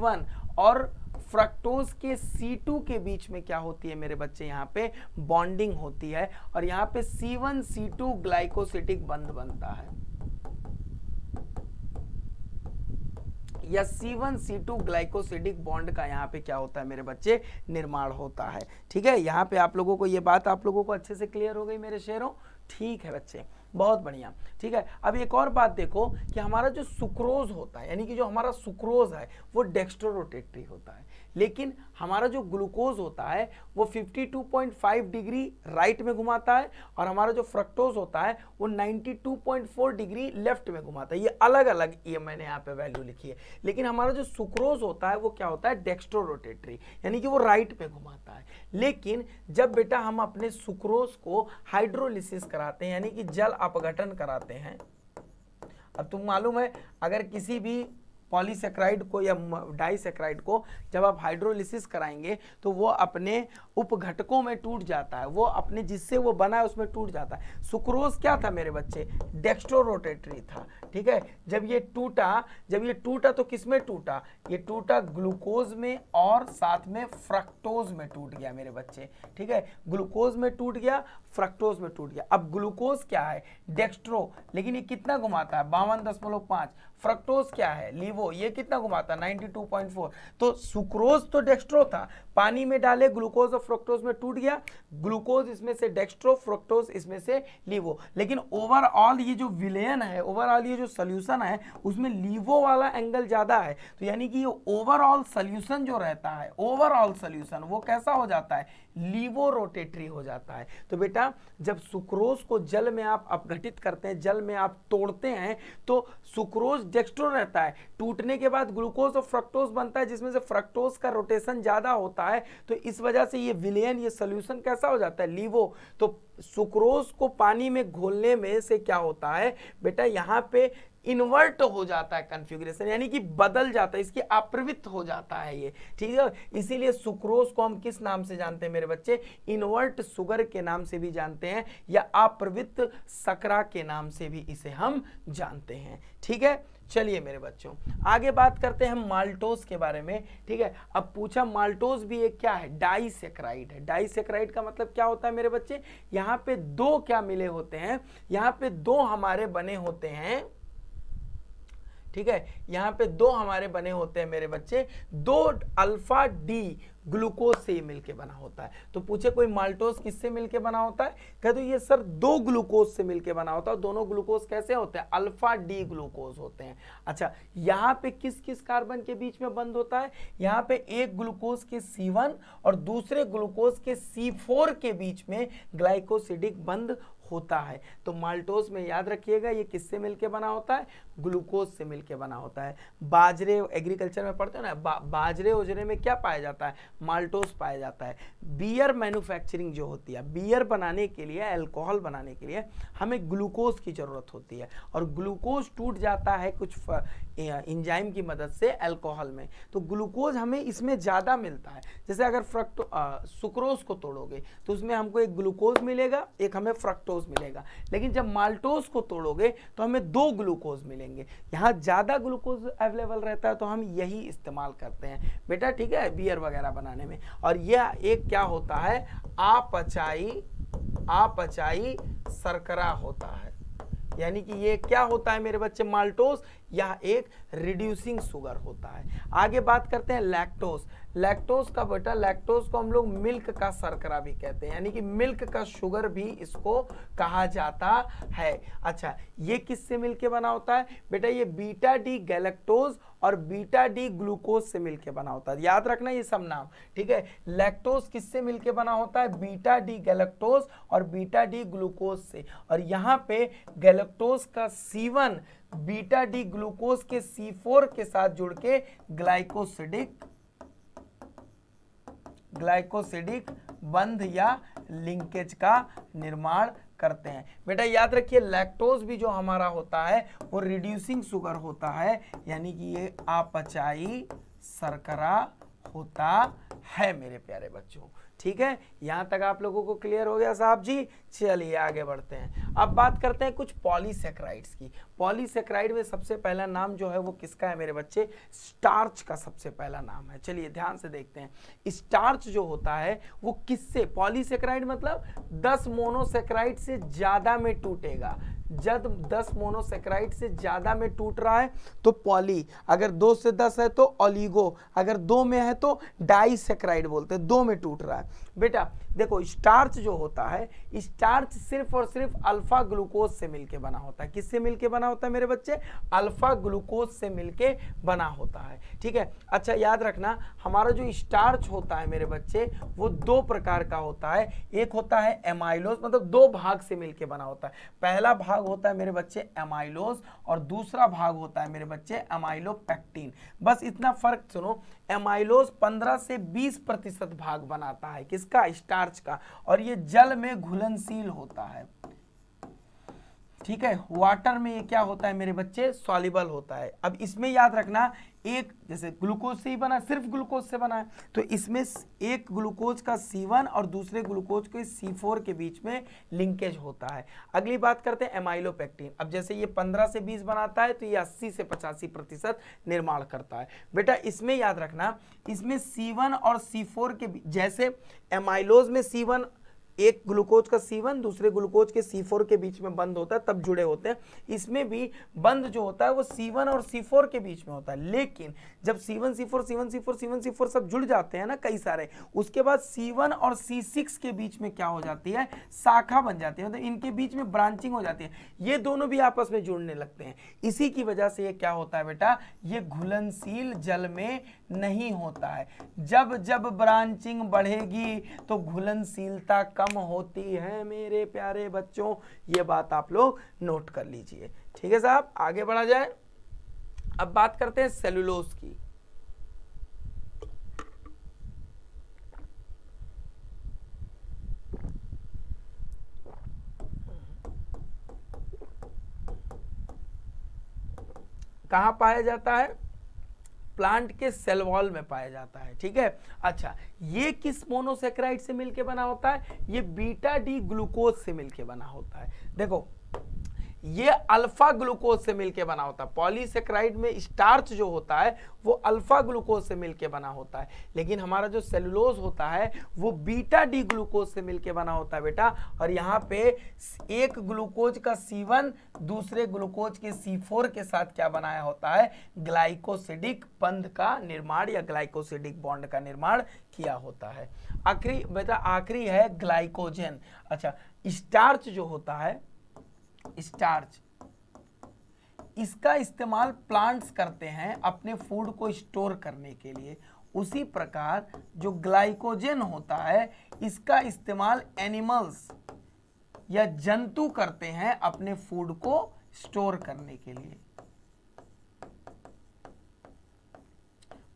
और फ्रक्टोज के C2 के बीच में क्या होती है मेरे बच्चे यहाँ पे बॉन्डिंग होती है और यहाँ पे C1 C2 ग्लाइकोसिटिक बंद बनता है या C1 C2 ग्लाइकोसिडिक बॉन्ड का यहाँ पे क्या होता है मेरे बच्चे निर्माण होता है ठीक है यहाँ पे आप लोगों को ये बात आप लोगों को अच्छे से क्लियर हो गई मेरे शेरों ठीक है बच्चे बहुत बढ़िया ठीक है अब एक और बात देखो कि हमारा जो सुक्रोज होता है यानी कि जो हमारा सुक्रोज है वो रोटेटरी होता है लेकिन हमारा जो ग्लूकोज होता है वो 52.5 डिग्री राइट में घुमाता है और हमारा जो फ्रक्टोज होता है वो 92.4 डिग्री लेफ्ट में घुमाता है ये अलग अलग e ये मैंने यहाँ पे वैल्यू लिखी है लेकिन हमारा जो सुक्रोज होता है वो क्या होता है डेक्स्ट्रो रोटेटरी यानी कि वो राइट में घुमाता है लेकिन जब बेटा हम अपने सुक्रोज को हाइड्रोलिसिस कराते हैं यानी कि जल अपघटन कराते हैं अब तुम मालूम है अगर किसी भी पॉलीसेक्राइड को या डाइसेक्राइड को जब आप हाइड्रोलिसिस कराएंगे तो वो अपने उपघटकों में टूट जाता है वो अपने जिससे वो बना है उसमें टूट जाता है सुक्रोज क्या था मेरे बच्चे डेक्स्ट्रोरोटेटरी था ठीक है जब ये टूटा जब ये टूटा तो किस में टूटा ये टूटा ग्लूकोज में और साथ में फ्रक्टोज में टूट गया मेरे बच्चे ठीक है ग्लूकोज में टूट गया फ्रक्टोज में टूट गया अब ग्लूकोज क्या है डेक्स्ट्रो लेकिन ये कितना घुमाता है बावन फ्रक्टोज क्या है लिवो वो ये कितना घुमाता 92.4 तो सुक्रोज तो डेक्स्ट्रो था पानी में डाले ग्लूकोज और फ्रोक्टोज में टूट गया ग्लूकोज इसमें से डेक्स्ट्रो फ्रोक्टोज इसमें से लीवो लेकिन ओवरऑल ये जो विलयन है ओवरऑल ये जो सोल्यूशन है उसमें लीवो वाला एंगल ज़्यादा है तो यानी कि ये ओवरऑल सोल्यूशन जो रहता है ओवरऑल सोल्यूशन वो कैसा हो जाता है लीवो रोटेटरी हो जाता है तो बेटा जब सुक्रोज को जल में आप अपघटित करते हैं जल में आप तोड़ते हैं तो सुक्रोज डेक्स्ट्रो रहता है टू टूटने के बाद ग्लूकोज और फ्रक्टोज बनता है जिसमें से फ्रक्टोज का रोटेशन ज़्यादा होता है तो इस वजह से ये विलयन ये सोल्यूशन कैसा हो जाता है लीवो तो सुक्रोज को पानी में घोलने में से क्या होता है बेटा यहाँ पे इन्वर्ट हो जाता है कंफ्यूग्रेशन यानी कि बदल जाता है इसकी अप्रवृत्त हो जाता है ये ठीक है इसीलिए सुक्रोज को हम किस नाम से जानते हैं मेरे बच्चे इन्वर्ट सुगर के नाम से भी जानते हैं या अप्रवृत्त सकरा के नाम से भी इसे हम जानते हैं ठीक है चलिए मेरे बच्चों आगे बात करते हैं माल्टोस के बारे में ठीक है अब पूछा माल्टोस भी एक क्या है डाइसेक्राइड है डाइसेक्राइड का मतलब क्या होता है मेरे बच्चे यहाँ पे दो क्या मिले होते हैं यहाँ पे दो हमारे बने होते हैं ठीक है यहाँ पे दो हमारे बने होते हैं मेरे बच्चे दो अल्फा डी ग्लूकोज से मिलके बना होता है तो पूछे कोई माल्टोज किससे मिलके बना होता है कह दो ये सर दो ग्लूकोज से मिलके बना होता है दोनों ग्लूकोज कैसे होते हैं अल्फा डी ग्लूकोज होते हैं अच्छा यहाँ पे किस किस कार्बन के बीच में बंद होता है यहाँ पे एक ग्लूकोज के सी और दूसरे ग्लूकोज के सी के बीच में ग्लाइकोसिडिक बंद होता है तो माल्टोज में याद रखिएगा ये किससे मिलके बना होता है ग्लूकोज से मिलके बना होता है बाजरे एग्रीकल्चर में पढ़ते हो ना बा, बाजरे उजरे में क्या पाया जाता है माल्टोज पाया जाता है बियर मैन्युफैक्चरिंग जो होती है बियर बनाने के लिए अल्कोहल बनाने के लिए हमें ग्लूकोज की ज़रूरत होती है और ग्लूकोज टूट जाता है कुछ इंजाइम की मदद से अल्कोहल में तो ग्लूकोज हमें इसमें ज़्यादा मिलता है जैसे अगर फ्रक्टो सुक्रोज को तोड़ोगे तो उसमें हमको एक ग्लूकोज मिलेगा एक हमें फ्रक्टोज मिलेगा लेकिन जब माल्टोज को तोड़ोगे तो हमें दो ग्लूकोज मिलेंगे यहाँ ज़्यादा ग्लूकोज अवेलेबल रहता है तो हम यही इस्तेमाल करते हैं बेटा ठीक है बियर वगैरह बनाने में और यह एक क्या होता है आपचाई आपचाई सरकरा होता है यानी कि ये क्या होता है मेरे बच्चे माल्टोस या एक रिड्यूसिंग शुगर होता है आगे बात करते हैं लैक्टोस लैक्टोज का बेटा लैक्टोज को हम लोग मिल्क का सरकरा भी कहते हैं यानी कि मिल्क का शुगर भी इसको कहा जाता है अच्छा ये किससे मिलके बना होता है बेटा ये बीटा डी गैलेक्टोज और बीटा डी ग्लूकोज से मिलके बना होता है याद रखना ये सब नाम ठीक है लैक्टोज किससे मिलके बना होता है बीटा डी गैलेक्टोज और बीटा डी ग्लूकोज से और यहाँ पे गैलेक्टोज का सीवन बीटा डी ग्लूकोज के सी के साथ जुड़ के ग्लाइकोसिडिक ग्लाइकोसिडिक बंध या लिंकेज का निर्माण करते हैं बेटा याद रखिए लैक्टोज भी जो हमारा होता है वो रिड्यूसिंग शुगर होता है यानी कि ये आपचाई सरकरा होता है मेरे प्यारे बच्चों ठीक है यहाँ तक आप लोगों को क्लियर हो गया साहब जी चलिए आगे बढ़ते हैं अब बात करते हैं कुछ पॉलीसेक्राइड्स की पॉलीसेक्राइड में सबसे पहला नाम जो है वो किसका है मेरे बच्चे स्टार्च का सबसे पहला नाम है चलिए ध्यान से देखते हैं स्टार्च जो होता है वो किससे पॉलीसेक्राइड मतलब दस मोनोसेक्राइड से ज़्यादा में टूटेगा जब दस मोनोसेक्राइड से ज़्यादा में टूट रहा है तो पॉली अगर दो से दस है तो ओलिगो अगर दो में है तो डाइसेक्राइड बोलते हैं दो में टूट रहा है बेटा देखो स्टार्च जो होता है स्टार्च सिर्फ और सिर्फ अल्फा ग्लूकोज से मिलके बना होता है किससे मिलके बना होता है मेरे बच्चे अल्फा ग्लूकोज से मिलके बना होता है ठीक है अच्छा याद रखना हमारा जो स्टार्च होता है मेरे बच्चे वो दो प्रकार का होता है एक होता है एमाइलोज मतलब दो भाग से मिलके बना होता है पहला भाग होता है मेरे बच्चे एमाइलोज और दूसरा भाग होता है मेरे बच्चे एमाइलोपैक्टीन बस इतना फर्क सुनो एमाइलोज 15 से 20 प्रतिशत भाग बनाता है किसका स्टार्च का और ये जल में घुलनशील होता है ठीक है वाटर में ये क्या होता है मेरे बच्चे सॉलिबल होता है अब इसमें याद रखना एक जैसे ग्लूकोज से ही बना सिर्फ ग्लूकोज से बना है तो इसमें एक ग्लूकोज का C1 और दूसरे ग्लूकोज के C4 के बीच में लिंकेज होता है अगली बात करते हैं एमाइलोपेक्टिन अब जैसे ये 15 से 20 बनाता है तो ये 80 से पचासी प्रतिशत निर्माण करता है बेटा इसमें याद रखना इसमें C1 और C4 के जैसे एमाइलोज में सी एक ग्लूकोज का वन दूसरे ग्लूकोज के सी फोर के बीच में बंद होता है तब जुड़े होते हैं इसमें भी बंद जो होता है वो वन और सी फोर के बीच में होता है लेकिन जब C four C four C one C four सब जुड़ जाते हैं ना कई सारे उसके बाद वन और सी सिक्स के बीच में क्या हो जाती है शाखा बन जाती है मतलब तो इनके बीच में ब्रांचिंग हो जाती है ये दोनों भी आपस में जुड़ने लगते हैं इसी की वजह से यह क्या होता है बेटा ये घुलनशील जल में नहीं होता है जब जब ब्रांचिंग बढ़ेगी तो घुलनशीलता कम काम होती है मेरे प्यारे बच्चों ये बात आप लोग नोट कर लीजिए ठीक है साहब आगे बढ़ा जाए अब बात करते हैं सेलुलोस की कहा पाया जाता है प्लांट के सेल वॉल में पाया जाता है ठीक है अच्छा ये किस मोनोसेक्राइड से मिलके बना होता है ये बीटा डी ग्लूकोज से मिलके बना होता है देखो ये अल्फा ग्लूकोज से मिलके बना होता है पॉलीसेक्राइड में स्टार्च जो होता है वो अल्फा ग्लूकोज से मिलके बना होता है लेकिन हमारा जो सेलुलोज होता है वो बीटा डी ग्लूकोज से मिलके बना होता है बेटा और यहाँ पे एक ग्लूकोज का C1 दूसरे ग्लूकोज के C4 के साथ क्या बनाया होता है ग्लाइकोसिडिक बंध का निर्माण या ग्लाइकोसिडिक बॉन्ड का निर्माण किया होता है आखिरी बेटा आखिरी है ग्लाइकोजन अच्छा स्टार्च जो होता है स्टार्च इसका इस्तेमाल प्लांट्स करते हैं अपने फूड को स्टोर करने के लिए उसी प्रकार जो ग्लाइकोजन होता है इसका इस्तेमाल एनिमल्स या जंतु करते हैं अपने फूड को स्टोर करने के लिए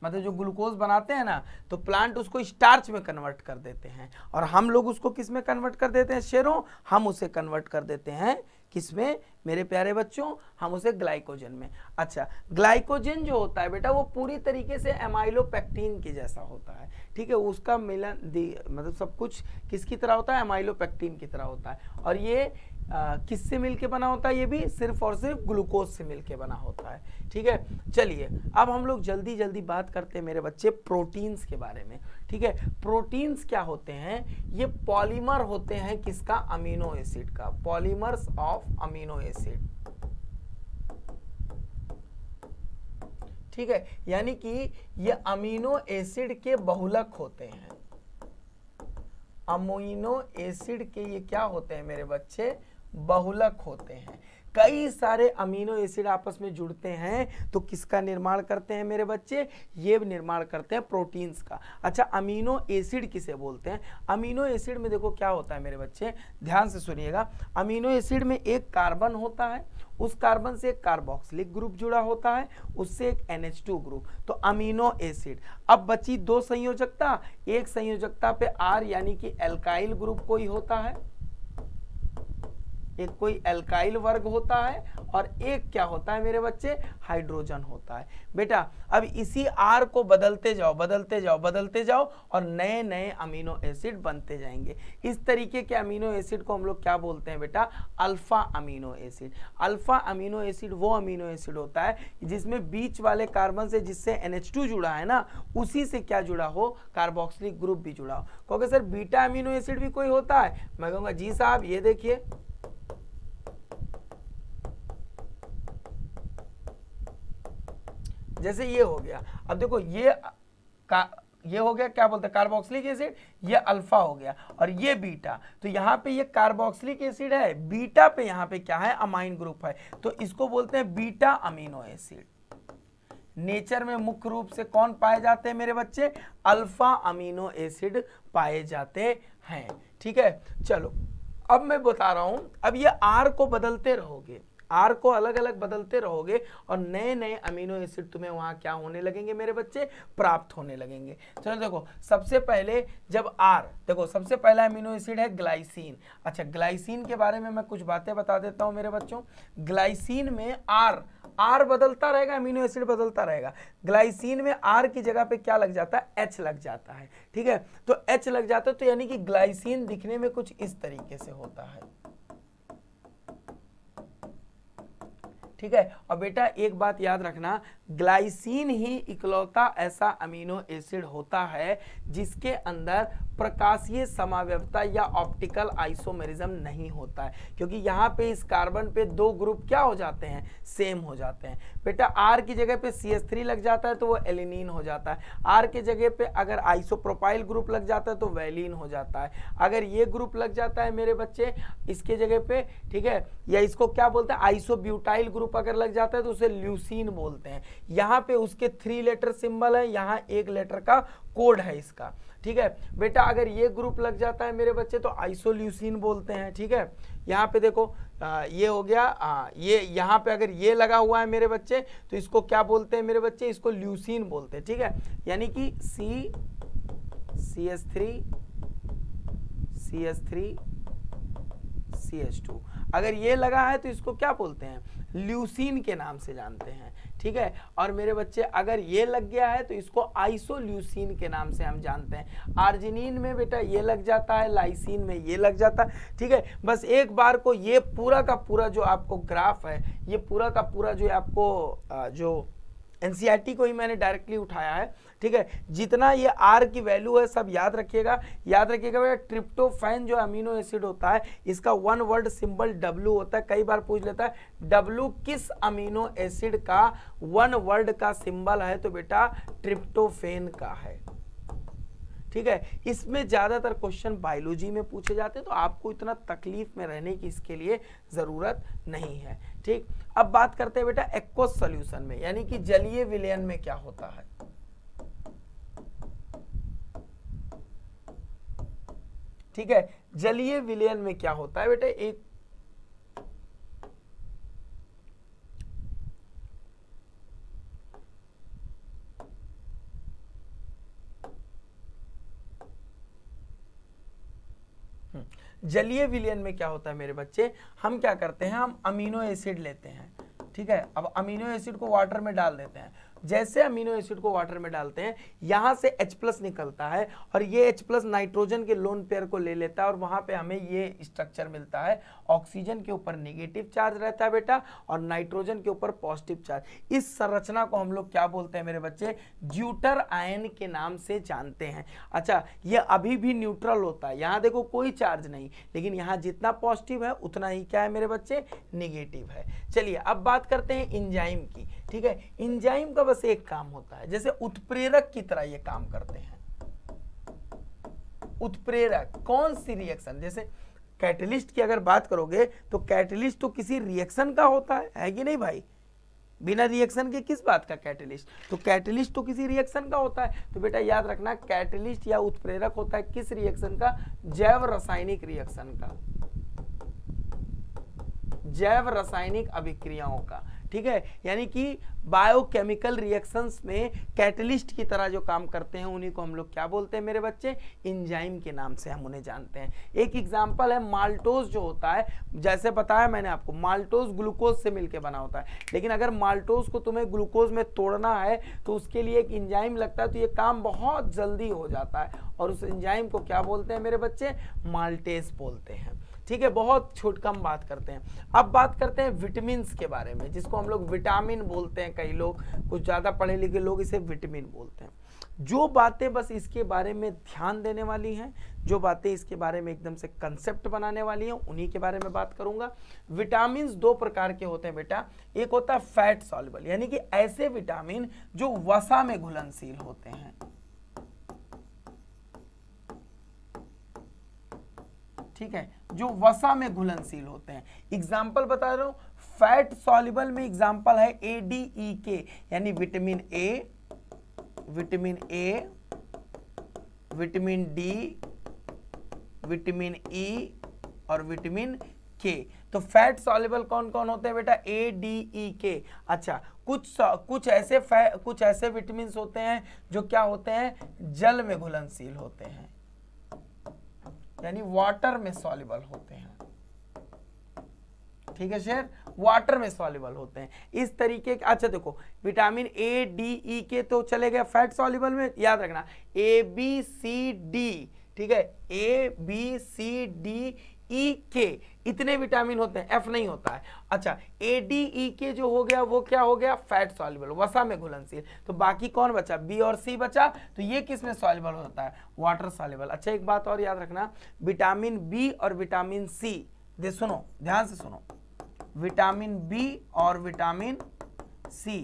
मतलब जो ग्लूकोज बनाते हैं ना तो प्लांट उसको स्टार्च में कन्वर्ट कर देते हैं और हम लोग उसको किस में कन्वर्ट कर देते हैं शेरों हम उसे कन्वर्ट कर देते हैं किसमें मेरे प्यारे बच्चों हम उसे ग्लाइकोजन में अच्छा ग्लाइकोजन जो होता है बेटा वो पूरी तरीके से एमाइलोपेक्टिन के जैसा होता है ठीक है उसका मिलन दी मतलब सब कुछ किसकी तरह होता है एमाइलोपेक्टिन की तरह होता है और ये किससे मिलके बना होता है ये भी सिर्फ और सिर्फ ग्लूकोज से मिलके बना होता है ठीक है चलिए अब हम लोग जल्दी जल्दी बात करते हैं मेरे बच्चे प्रोटीन्स के बारे में ठीक है प्रोटीन्स क्या होते हैं ये पॉलीमर होते हैं किसका अमीनो एसिड का पॉलीमर्स ऑफ अमीनो एसिड ठीक है यानी कि ये अमीनो एसिड के बहुलक होते हैं अमीनो एसिड के ये क्या होते हैं मेरे बच्चे बहुलक होते हैं कई सारे अमीनो एसिड आपस में जुड़ते हैं तो किसका निर्माण करते हैं मेरे बच्चे ये निर्माण करते हैं प्रोटीन्स का अच्छा अमीनो एसिड किसे बोलते हैं अमीनो एसिड में देखो क्या होता है मेरे बच्चे ध्यान से सुनिएगा अमीनो एसिड में एक कार्बन होता है उस कार्बन से एक कार्बोक्सिलिक ग्रुप जुड़ा होता है उससे एक NH2 ग्रुप तो अमीनो एसिड अब बची दो संयोजकता एक संयोजकता पे आर यानी कि एल्काइल ग्रुप कोई होता है एक कोई एल्काइल वर्ग होता है और एक क्या होता है मेरे बच्चे हाइड्रोजन होता है बेटा अब इसी आर को बदलते जाओ बदलते जाओ बदलते जाओ और नए नए अमीनो एसिड बनते जाएंगे इस तरीके के अमीनो एसिड को हम लोग क्या बोलते हैं बेटा alpha amino acid alpha amino acid वो अमीनो एसिड होता है जिसमें बीच वाले कार्बन से जिससे एन जुड़ा है ना उसी से क्या जुड़ा हो कार्बोक्सिलिक ग्रुप भी जुड़ा हो कहोगे सर बीटा अमीनो एसिड भी कोई होता है मैं कहूँगा जी साहब ये देखिए जैसे ये हो गया अब देखो ये का ये हो गया क्या बोलते हैं कार्बोक्सिलिक एसिड ये अल्फा हो गया और ये बीटा तो यहाँ पे ये कार्बोक्सिलिक एसिड है बीटा पे यहाँ पे क्या है अमाइन ग्रुप है तो इसको बोलते हैं बीटा अमीनो एसिड नेचर में मुख्य रूप से कौन पाए जाते हैं मेरे बच्चे अल्फा अमीनो एसिड पाए जाते हैं ठीक है चलो अब मैं बता रहा हूं अब ये आर को बदलते रहोगे आर को अलग अलग बदलते रहोगे और नए नए अमीनो एसिड तुम्हें वहाँ क्या होने लगेंगे मेरे बच्चे प्राप्त होने लगेंगे चलो देखो सबसे पहले जब आर देखो सबसे पहला अमीनो एसिड है ग्लाइसिन अच्छा ग्लाइसिन के बारे में मैं कुछ बातें बता देता हूँ मेरे बच्चों ग्लाइसिन में आर आर बदलता रहेगा अमीनो एसिड बदलता रहेगा ग्लाइसिन में आर की जगह पे क्या लग जाता है एच लग जाता है ठीक है तो एच लग जाता है तो यानी कि ग्लाइसिन दिखने में कुछ इस तरीके से होता है ठीक है और बेटा एक बात याद रखना ग्लाइसिन ही इकलौता ऐसा अमीनो एसिड होता है जिसके अंदर प्रकाशीय समाव्यवता या ऑप्टिकल आइसोमेरिज्म नहीं होता है क्योंकि यहाँ पे इस कार्बन पे दो ग्रुप क्या हो जाते हैं सेम हो जाते हैं बेटा आर की जगह पे सी एस थ्री लग जाता है तो वो एलिनिन हो जाता है आर के जगह पे अगर आइसोप्रोपाइल ग्रुप लग जाता है तो वैलिन हो जाता है अगर ये ग्रुप लग जाता है मेरे बच्चे इसके जगह पे ठीक है या इसको क्या बोलते हैं आइसोब्यूटाइल ग्रुप अगर लग जाता है तो उसे ल्यूसिन बोलते हैं यहाँ पे उसके थ्री लेटर सिंबल है यहाँ एक लेटर का कोड है इसका ठीक है बेटा अगर ये ग्रुप लग जाता है मेरे बच्चे तो आइसोल्यूसिन बोलते हैं ठीक है यहाँ पे देखो आ, ये हो गया आ, ये यहाँ पे अगर ये लगा हुआ है मेरे बच्चे तो इसको क्या बोलते हैं मेरे बच्चे इसको ल्यूसिन बोलते हैं ठीक है यानी कि C C S three C S three C H two अगर ये लगा है तो इसको क्या बोलते हैं ल्यूसिन के नाम से जानते हैं ठीक है और मेरे बच्चे अगर ये लग गया है तो इसको आइसोल्यूसिन के नाम से हम जानते हैं आर्जिनिन में बेटा ये लग जाता है लाइसिन में ये लग जाता है ठीक है बस एक बार को ये पूरा का पूरा जो आपको ग्राफ है ये पूरा का पूरा जो आपको जो एनसीईआरटी e को ही मैंने डायरेक्टली उठाया है ठीक है जितना ये आर की वैल्यू है सब याद रखिएगा याद रखिएगा भैया ट्रिप्टोफैन जो अमीनो एसिड होता है इसका वन वर्ड सिंबल डब्लू होता है कई बार पूछ लेता है डब्लू किस अमीनो एसिड का वन वर्ड का सिंबल है तो बेटा ट्रिप्टोफेन का है ठीक है इसमें ज़्यादातर क्वेश्चन बायोलॉजी में पूछे जाते हैं तो आपको इतना तकलीफ में रहने की इसके लिए ज़रूरत नहीं है ठीक अब बात करते हैं बेटा एक्वस सोल्यूशन में यानी कि जलीय विलयन में क्या होता है ठीक है जलीय विलयन में क्या होता है बेटा एक जलीय विलयन में क्या होता है मेरे बच्चे हम क्या करते हैं हम अमीनो एसिड लेते हैं ठीक है अब अमीनो एसिड को वाटर में डाल देते हैं जैसे अमीनो एसिड को वाटर में डालते हैं यहाँ से H प्लस निकलता है और ये H प्लस नाइट्रोजन के लोन पेयर को ले लेता है और वहाँ पे हमें ये स्ट्रक्चर मिलता है ऑक्सीजन के ऊपर निगेटिव चार्ज रहता है बेटा और नाइट्रोजन के ऊपर पॉजिटिव चार्ज इस संरचना को हम लोग क्या बोलते हैं मेरे बच्चे ज्यूटर आयन के नाम से जानते हैं अच्छा ये अभी भी न्यूट्रल होता है यहाँ देखो कोई चार्ज नहीं लेकिन यहाँ जितना पॉजिटिव है उतना ही क्या है मेरे बच्चे निगेटिव है चलिए अब बात करते हैं इंजाइम की ठीक है इंजाइम का बस एक काम होता है जैसे उत्प्रेरक की तरह ये काम करते हैं उत्प्रेरक कौन सी रिएक्शन जैसे कैटलिस्ट की अगर बात करोगे तो कैटलिस्ट तो किसी रिएक्शन का होता है है कि नहीं भाई बिना रिएक्शन के किस बात का कैटलिस्ट तो कैटलिस्ट तो किसी रिएक्शन का होता है तो बेटा याद रखना कैटलिस्ट या उत्प्रेरक होता है किस रिएक्शन का जैव रासायनिक रिएक्शन का जैव रासायनिक अभिक्रियाओं का ठीक है यानी कि बायोकेमिकल रिएक्शंस में कैटलिस्ट की तरह जो काम करते हैं उन्हीं को हम लोग क्या बोलते हैं मेरे बच्चे इंजाइम के नाम से हम उन्हें जानते हैं एक एग्जाम्पल है माल्टोज जो होता है जैसे बताया मैंने आपको माल्टोज ग्लूकोज से मिलकर बना होता है लेकिन अगर माल्टोज को तुम्हें ग्लूकोज में तोड़ना है तो उसके लिए एक इंजाइम लगता है तो ये काम बहुत जल्दी हो जाता है और उस इंजाइम को क्या बोलते हैं मेरे बच्चे माल्टेस बोलते हैं ठीक है बहुत छोट कम बात करते हैं अब बात करते हैं विटामिन के बारे में जिसको हम लोग विटामिन बोलते हैं कई लोग कुछ ज़्यादा पढ़े लिखे लोग इसे विटामिन बोलते हैं जो बातें बस इसके बारे में ध्यान देने वाली हैं जो बातें इसके बारे में एकदम से कंसेप्ट बनाने वाली हैं उन्हीं के बारे में बात करूंगा विटामिन दो प्रकार के होते हैं बेटा एक होता है फैट सॉल्युबल यानी कि ऐसे विटामिन जो वसा में घुलनशील होते हैं ठीक है जो वसा में घुलनशील होते हैं एग्जाम्पल बता रहा हूँ फैट सॉल्युबल में एग्जाम्पल है ए डी ई के यानी vitamin A vitamin A vitamin D vitamin E और विटामिन के तो फैट सॉल्युबल कौन कौन होते हैं बेटा ए डी ई के अच्छा कुछ कुछ ऐसे कुछ ऐसे विटामिन होते हैं जो क्या होते हैं जल में घुलनशील होते हैं यानी वाटर में सॉलिबल होते हैं ठीक है शेर वाटर में सॉलिबल होते हैं इस तरीके के अच्छा देखो विटामिन ए डी ई के तो चले गए फैट सॉलिबल में याद रखना ए बी सी डी ठीक है A B C D E e, K इतने विटामिन होते हैं एफ नहीं होता है अच्छा ए डी ई के जो हो गया वो क्या हो गया फैट सॉल्युबल वसा में घुलनशील तो बाकी कौन बचा बी और सी बचा तो ये किस में सॉल्युबल होता है वाटर सॉल्युबल अच्छा एक बात और याद रखना विटामिन बी और विटामिन सी दे सुनो ध्यान से सुनो विटामिन बी और विटामिन सी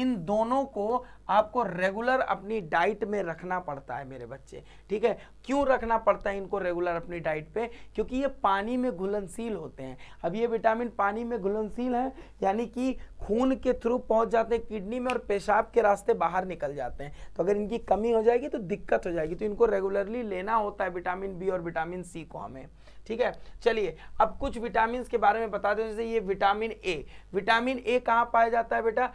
इन दोनों को आपको रेगुलर अपनी डाइट में रखना पड़ता है मेरे बच्चे ठीक है क्यों रखना पड़ता है इनको रेगुलर अपनी डाइट पे क्योंकि ये पानी में घुलनशील होते हैं अब ये विटामिन पानी में घुलनशील है यानी कि खून के थ्रू पहुंच जाते हैं किडनी में और पेशाब के रास्ते बाहर निकल जाते हैं तो अगर इनकी कमी हो जाएगी तो दिक्कत हो जाएगी तो इनको रेगुलरली लेना होता है विटामिन बी और विटामिन सी को हमें ठीक है चलिए अब कुछ विटामिन के बारे में बता दें जैसे ये विटामिन ए विटामिन ए कहाँ पाया जाता है बेटा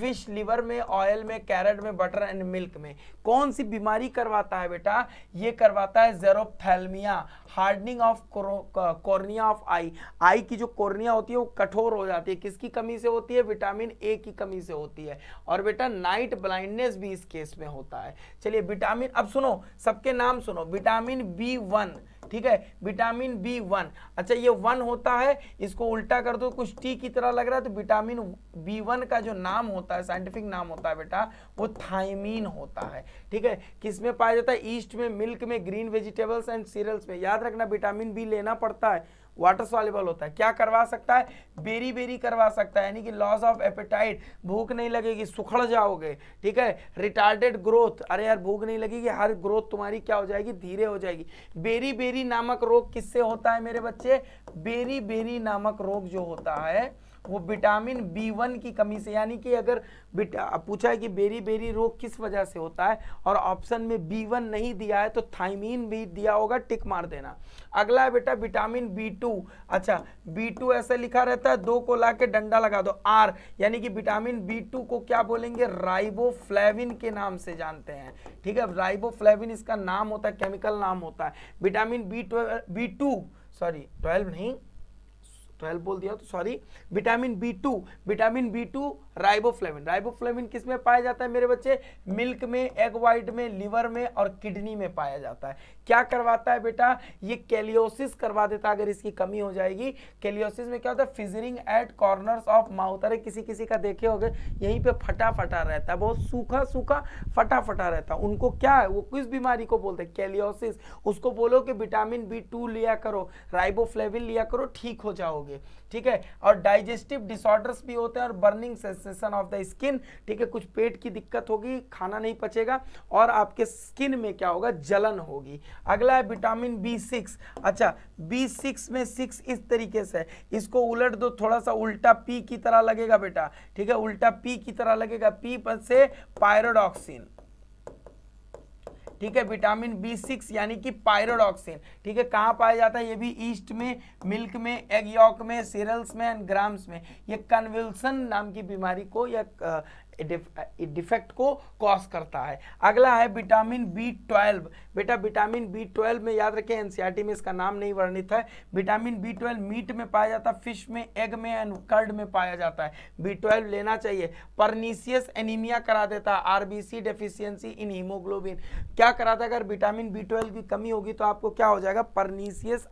फिश लिवर में ऑयल में कैरेट में बटर एंड मिल्क में कौन सी बीमारी करवाता है बेटा ये करवाता है xerophthalmia hardening of cornea of eye eye की जो कॉर्निया होती है वो कठोर हो जाती है किसकी कमी से होती है विटामिन ए की कमी से होती है और बेटा नाइट ब्लाइंडनेस भी इस केस में होता है चलिए विटामिन अब सुनो सबके नाम सुनो विटामिन बी वन ठीक है विटामिन बी वन अच्छा ये वन होता है इसको उल्टा कर दो कुछ टी की तरह लग रहा है तो विटामिन बी वन का जो नाम होता है साइंटिफिक नाम होता है बेटा वो थायमीन होता है ठीक है किस में पाया जाता है ईस्ट में मिल्क में ग्रीन वेजिटेबल्स एंड सीरियल्स में याद रखना विटामिन बी लेना पड़ता है वाटर सॉल्युबल होता है क्या करवा सकता है बेरी बेरी करवा सकता है यानी कि लॉस ऑफ एपेटाइट भूख नहीं लगेगी सुखड़ जाओगे ठीक है रिटार्डेड ग्रोथ अरे यार भूख नहीं लगेगी हर ग्रोथ तुम्हारी क्या हो जाएगी धीरे हो जाएगी बेरी बेरी नामक रोग किससे होता है मेरे बच्चे बेरी बेरी नामक रोग जो होता है वो विटामिन बी वन की कमी से यानी कि अगर पूछा है कि बेरी बेरी रोग किस वजह से होता है और ऑप्शन में बी वन नहीं दिया है तो थाइमीन भी दिया होगा टिक मार देना अगला है बेटा विटामिन बी टू अच्छा बी टू ऐसे लिखा रहता है दो को ला के डंडा लगा दो आर यानी कि विटामिन बी टू को क्या बोलेंगे राइबोफ्लेविन के नाम से जानते हैं ठीक है राइबोफ्लेविन इसका नाम होता है केमिकल नाम होता है vitamin B twelve B two sorry twelve नहीं ट्वेल्व बोल दिया तो sorry vitamin B two vitamin B two riboflavin riboflavin किस में पाया जाता है मेरे बच्चे मिल्क में एग वाइट में लीवर में और किडनी में पाया जाता है क्या करवाता है बेटा ये कैलियोसिस करवा देता है अगर इसकी कमी हो जाएगी कैलियोसिस में क्या होता है fissuring at corners of mouth अरे किसी किसी का देखे हो यहीं पे फटा फटा रहता है बहुत सूखा सूखा फटा फटा रहता है उनको क्या है वो किस बीमारी को बोलते हैं कैलियोसिस उसको बोलो कि विटामिन बी टू लिया करो राइबोफ्लेविन लिया करो ठीक हो जाओगे ठीक है और डाइजेस्टिव डिसऑर्डर्स भी होते हैं और burning sensation of the skin ठीक है कुछ पेट की दिक्कत होगी खाना नहीं पचेगा और आपके स्किन में क्या होगा जलन होगी अगला है विटामिन बी सिक्स अच्छा बी सिक्स में सिक्स इस तरीके से है इसको उलट दो थोड़ा सा उल्टा पी की तरह लगेगा बेटा ठीक है उल्टा पी की तरह लगेगा पी पर से पायरोडॉक्सिन ठीक है विटामिन बी सिक्स यानी कि पायरोडॉक्सिन ठीक है कहाँ पाया जाता है ये भी ईस्ट में मिल्क में एग यॉक में सीरल्स में एंड ग्राम्स में ये कन्विल्सन नाम की बीमारी को या डिफेक्ट को कॉज करता है अगला है विटामिन बी ट्वेल्व बेटा विटामिन बी ट्वेल्व में याद रखें एनसीईआरटी e में इसका नाम नहीं वर्णित है विटामिन बी ट्वेल्व मीट में पाया जाता है फिश में एग में एंड कर्ड में पाया जाता है बी ट्वेल्व लेना चाहिए परनीसियस एनीमिया करा देता है आरबीसी डेफिशियंसी इन हीमोग्लोबिन क्या कराता है अगर विटामिन बी ट्वेल्व की कमी होगी तो आपको क्या हो जाएगा परनीसियस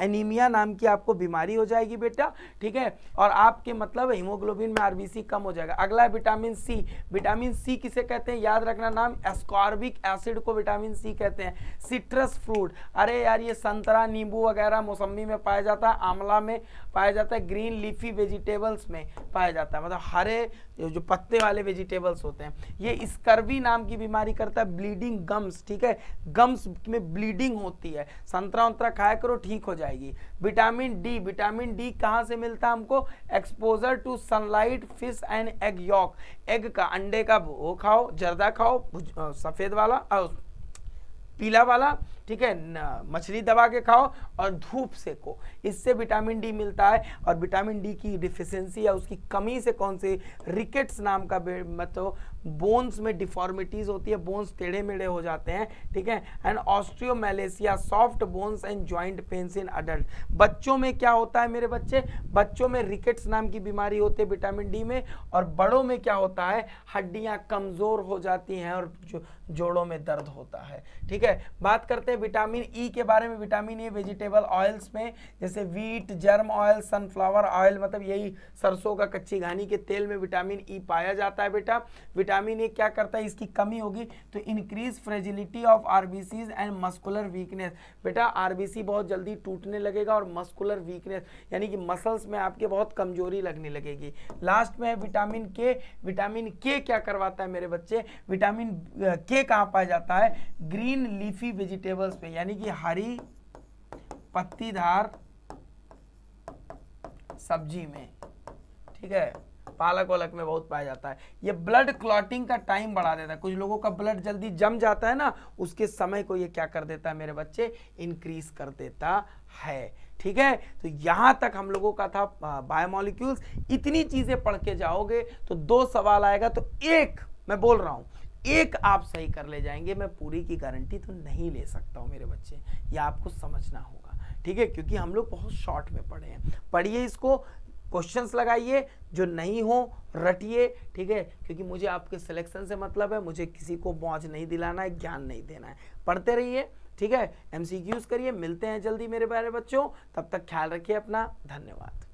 एनीमिया नाम की आपको बीमारी हो जाएगी बेटा ठीक है और आपके मतलब हीमोग्लोबिन में आरबीसी कम हो जाएगा अगला विटामिन सी विटामिन सी किसे कहते हैं याद रखना नाम एस्कॉर्बिक एसिड को विटामिन सी कहते हैं सिट्रस फ्रूट अरे यार ये संतरा नींबू वगैरह मौसमी में पाया जाता है आंवला में पाया जाता है ग्रीन लीफी वेजिटेबल्स में पाया जाता है मतलब हरे ये जो पत्ते वाले वेजिटेबल्स होते हैं ये स्कर्वी नाम की बीमारी करता है ब्लीडिंग गम्स ठीक है गम्स में ब्लीडिंग होती है संतरा उतरा खाया करो ठीक हो जाएगी विटामिन डी विटामिन डी कहाँ से मिलता है हमको exposure to sunlight fish and egg yolk egg का अंडे का वो खाओ जर्दा खाओ सफ़ेद वाला पीला वाला ठीक है मछली दबा के खाओ और धूप सेको इससे विटामिन डी मिलता है और विटामिन डी की डिफिशेंसी या उसकी कमी से कौन से रिकेट्स नाम का मतलब बोन्स में डिफॉर्मिटीज होती है बोन्स टेढ़े मेढ़े हो जाते हैं ठीक है and osteomalacia soft bones and joint pains in adult बच्चों में क्या होता है मेरे बच्चे बच्चों में रिकेट्स नाम की बीमारी होती है विटामिन डी में और बड़ों में क्या होता है हड्डियाँ कमज़ोर हो जाती हैं और जो, जोड़ों में दर्द होता है ठीक है बात करते हैं विटामिन ई e के बारे में vitamin E e, vegetable oils में जैसे wheat germ oil sunflower oil मतलब यही सरसों का कच्ची घानी के तेल में विटामिन ई e पाया जाता है बेटा विटामिन विटामिन ए क्या करता है इसकी कमी होगी तो increase fragility of RBCs and muscular weakness बेटा आरबीसी बहुत जल्दी टूटने लगेगा और मस्कुलर वीकनेस यानी कि मसल्स में आपके बहुत कमजोरी लगने लगेगी लास्ट में है विटामिन के विटामिन के क्या करवाता है मेरे बच्चे विटामिन के कहाँ पाया जाता है ग्रीन लीफी वेजिटेबल्स पे यानी कि हरी पत्तीधार सब्जी में ठीक है पालक वालक में बहुत पाया जाता है ये ब्लड क्लॉटिंग का टाइम बढ़ा देता है कुछ लोगों का ब्लड जल्दी जम जाता है ना उसके समय को ये क्या कर देता है मेरे बच्चे इंक्रीज कर देता है ठीक है तो यहाँ तक हम लोगों का था बायोमोलिक्यूल्स इतनी चीज़ें पढ़ के जाओगे तो दो सवाल आएगा तो एक मैं बोल रहा हूँ एक आप सही कर ले जाएंगे मैं पूरी की गारंटी तो नहीं ले सकता हूँ मेरे बच्चे यह आपको समझना होगा ठीक है क्योंकि हम लोग बहुत शॉर्ट में पढ़े हैं पढ़िए इसको क्वेश्चंस लगाइए जो नहीं हो रटिए ठीक है क्योंकि मुझे आपके सिलेक्शन से मतलब है मुझे किसी को मौज नहीं दिलाना है ज्ञान नहीं देना है पढ़ते रहिए ठीक है एम करिए मिलते हैं जल्दी मेरे प्यारे बच्चों तब तक ख्याल रखिए अपना धन्यवाद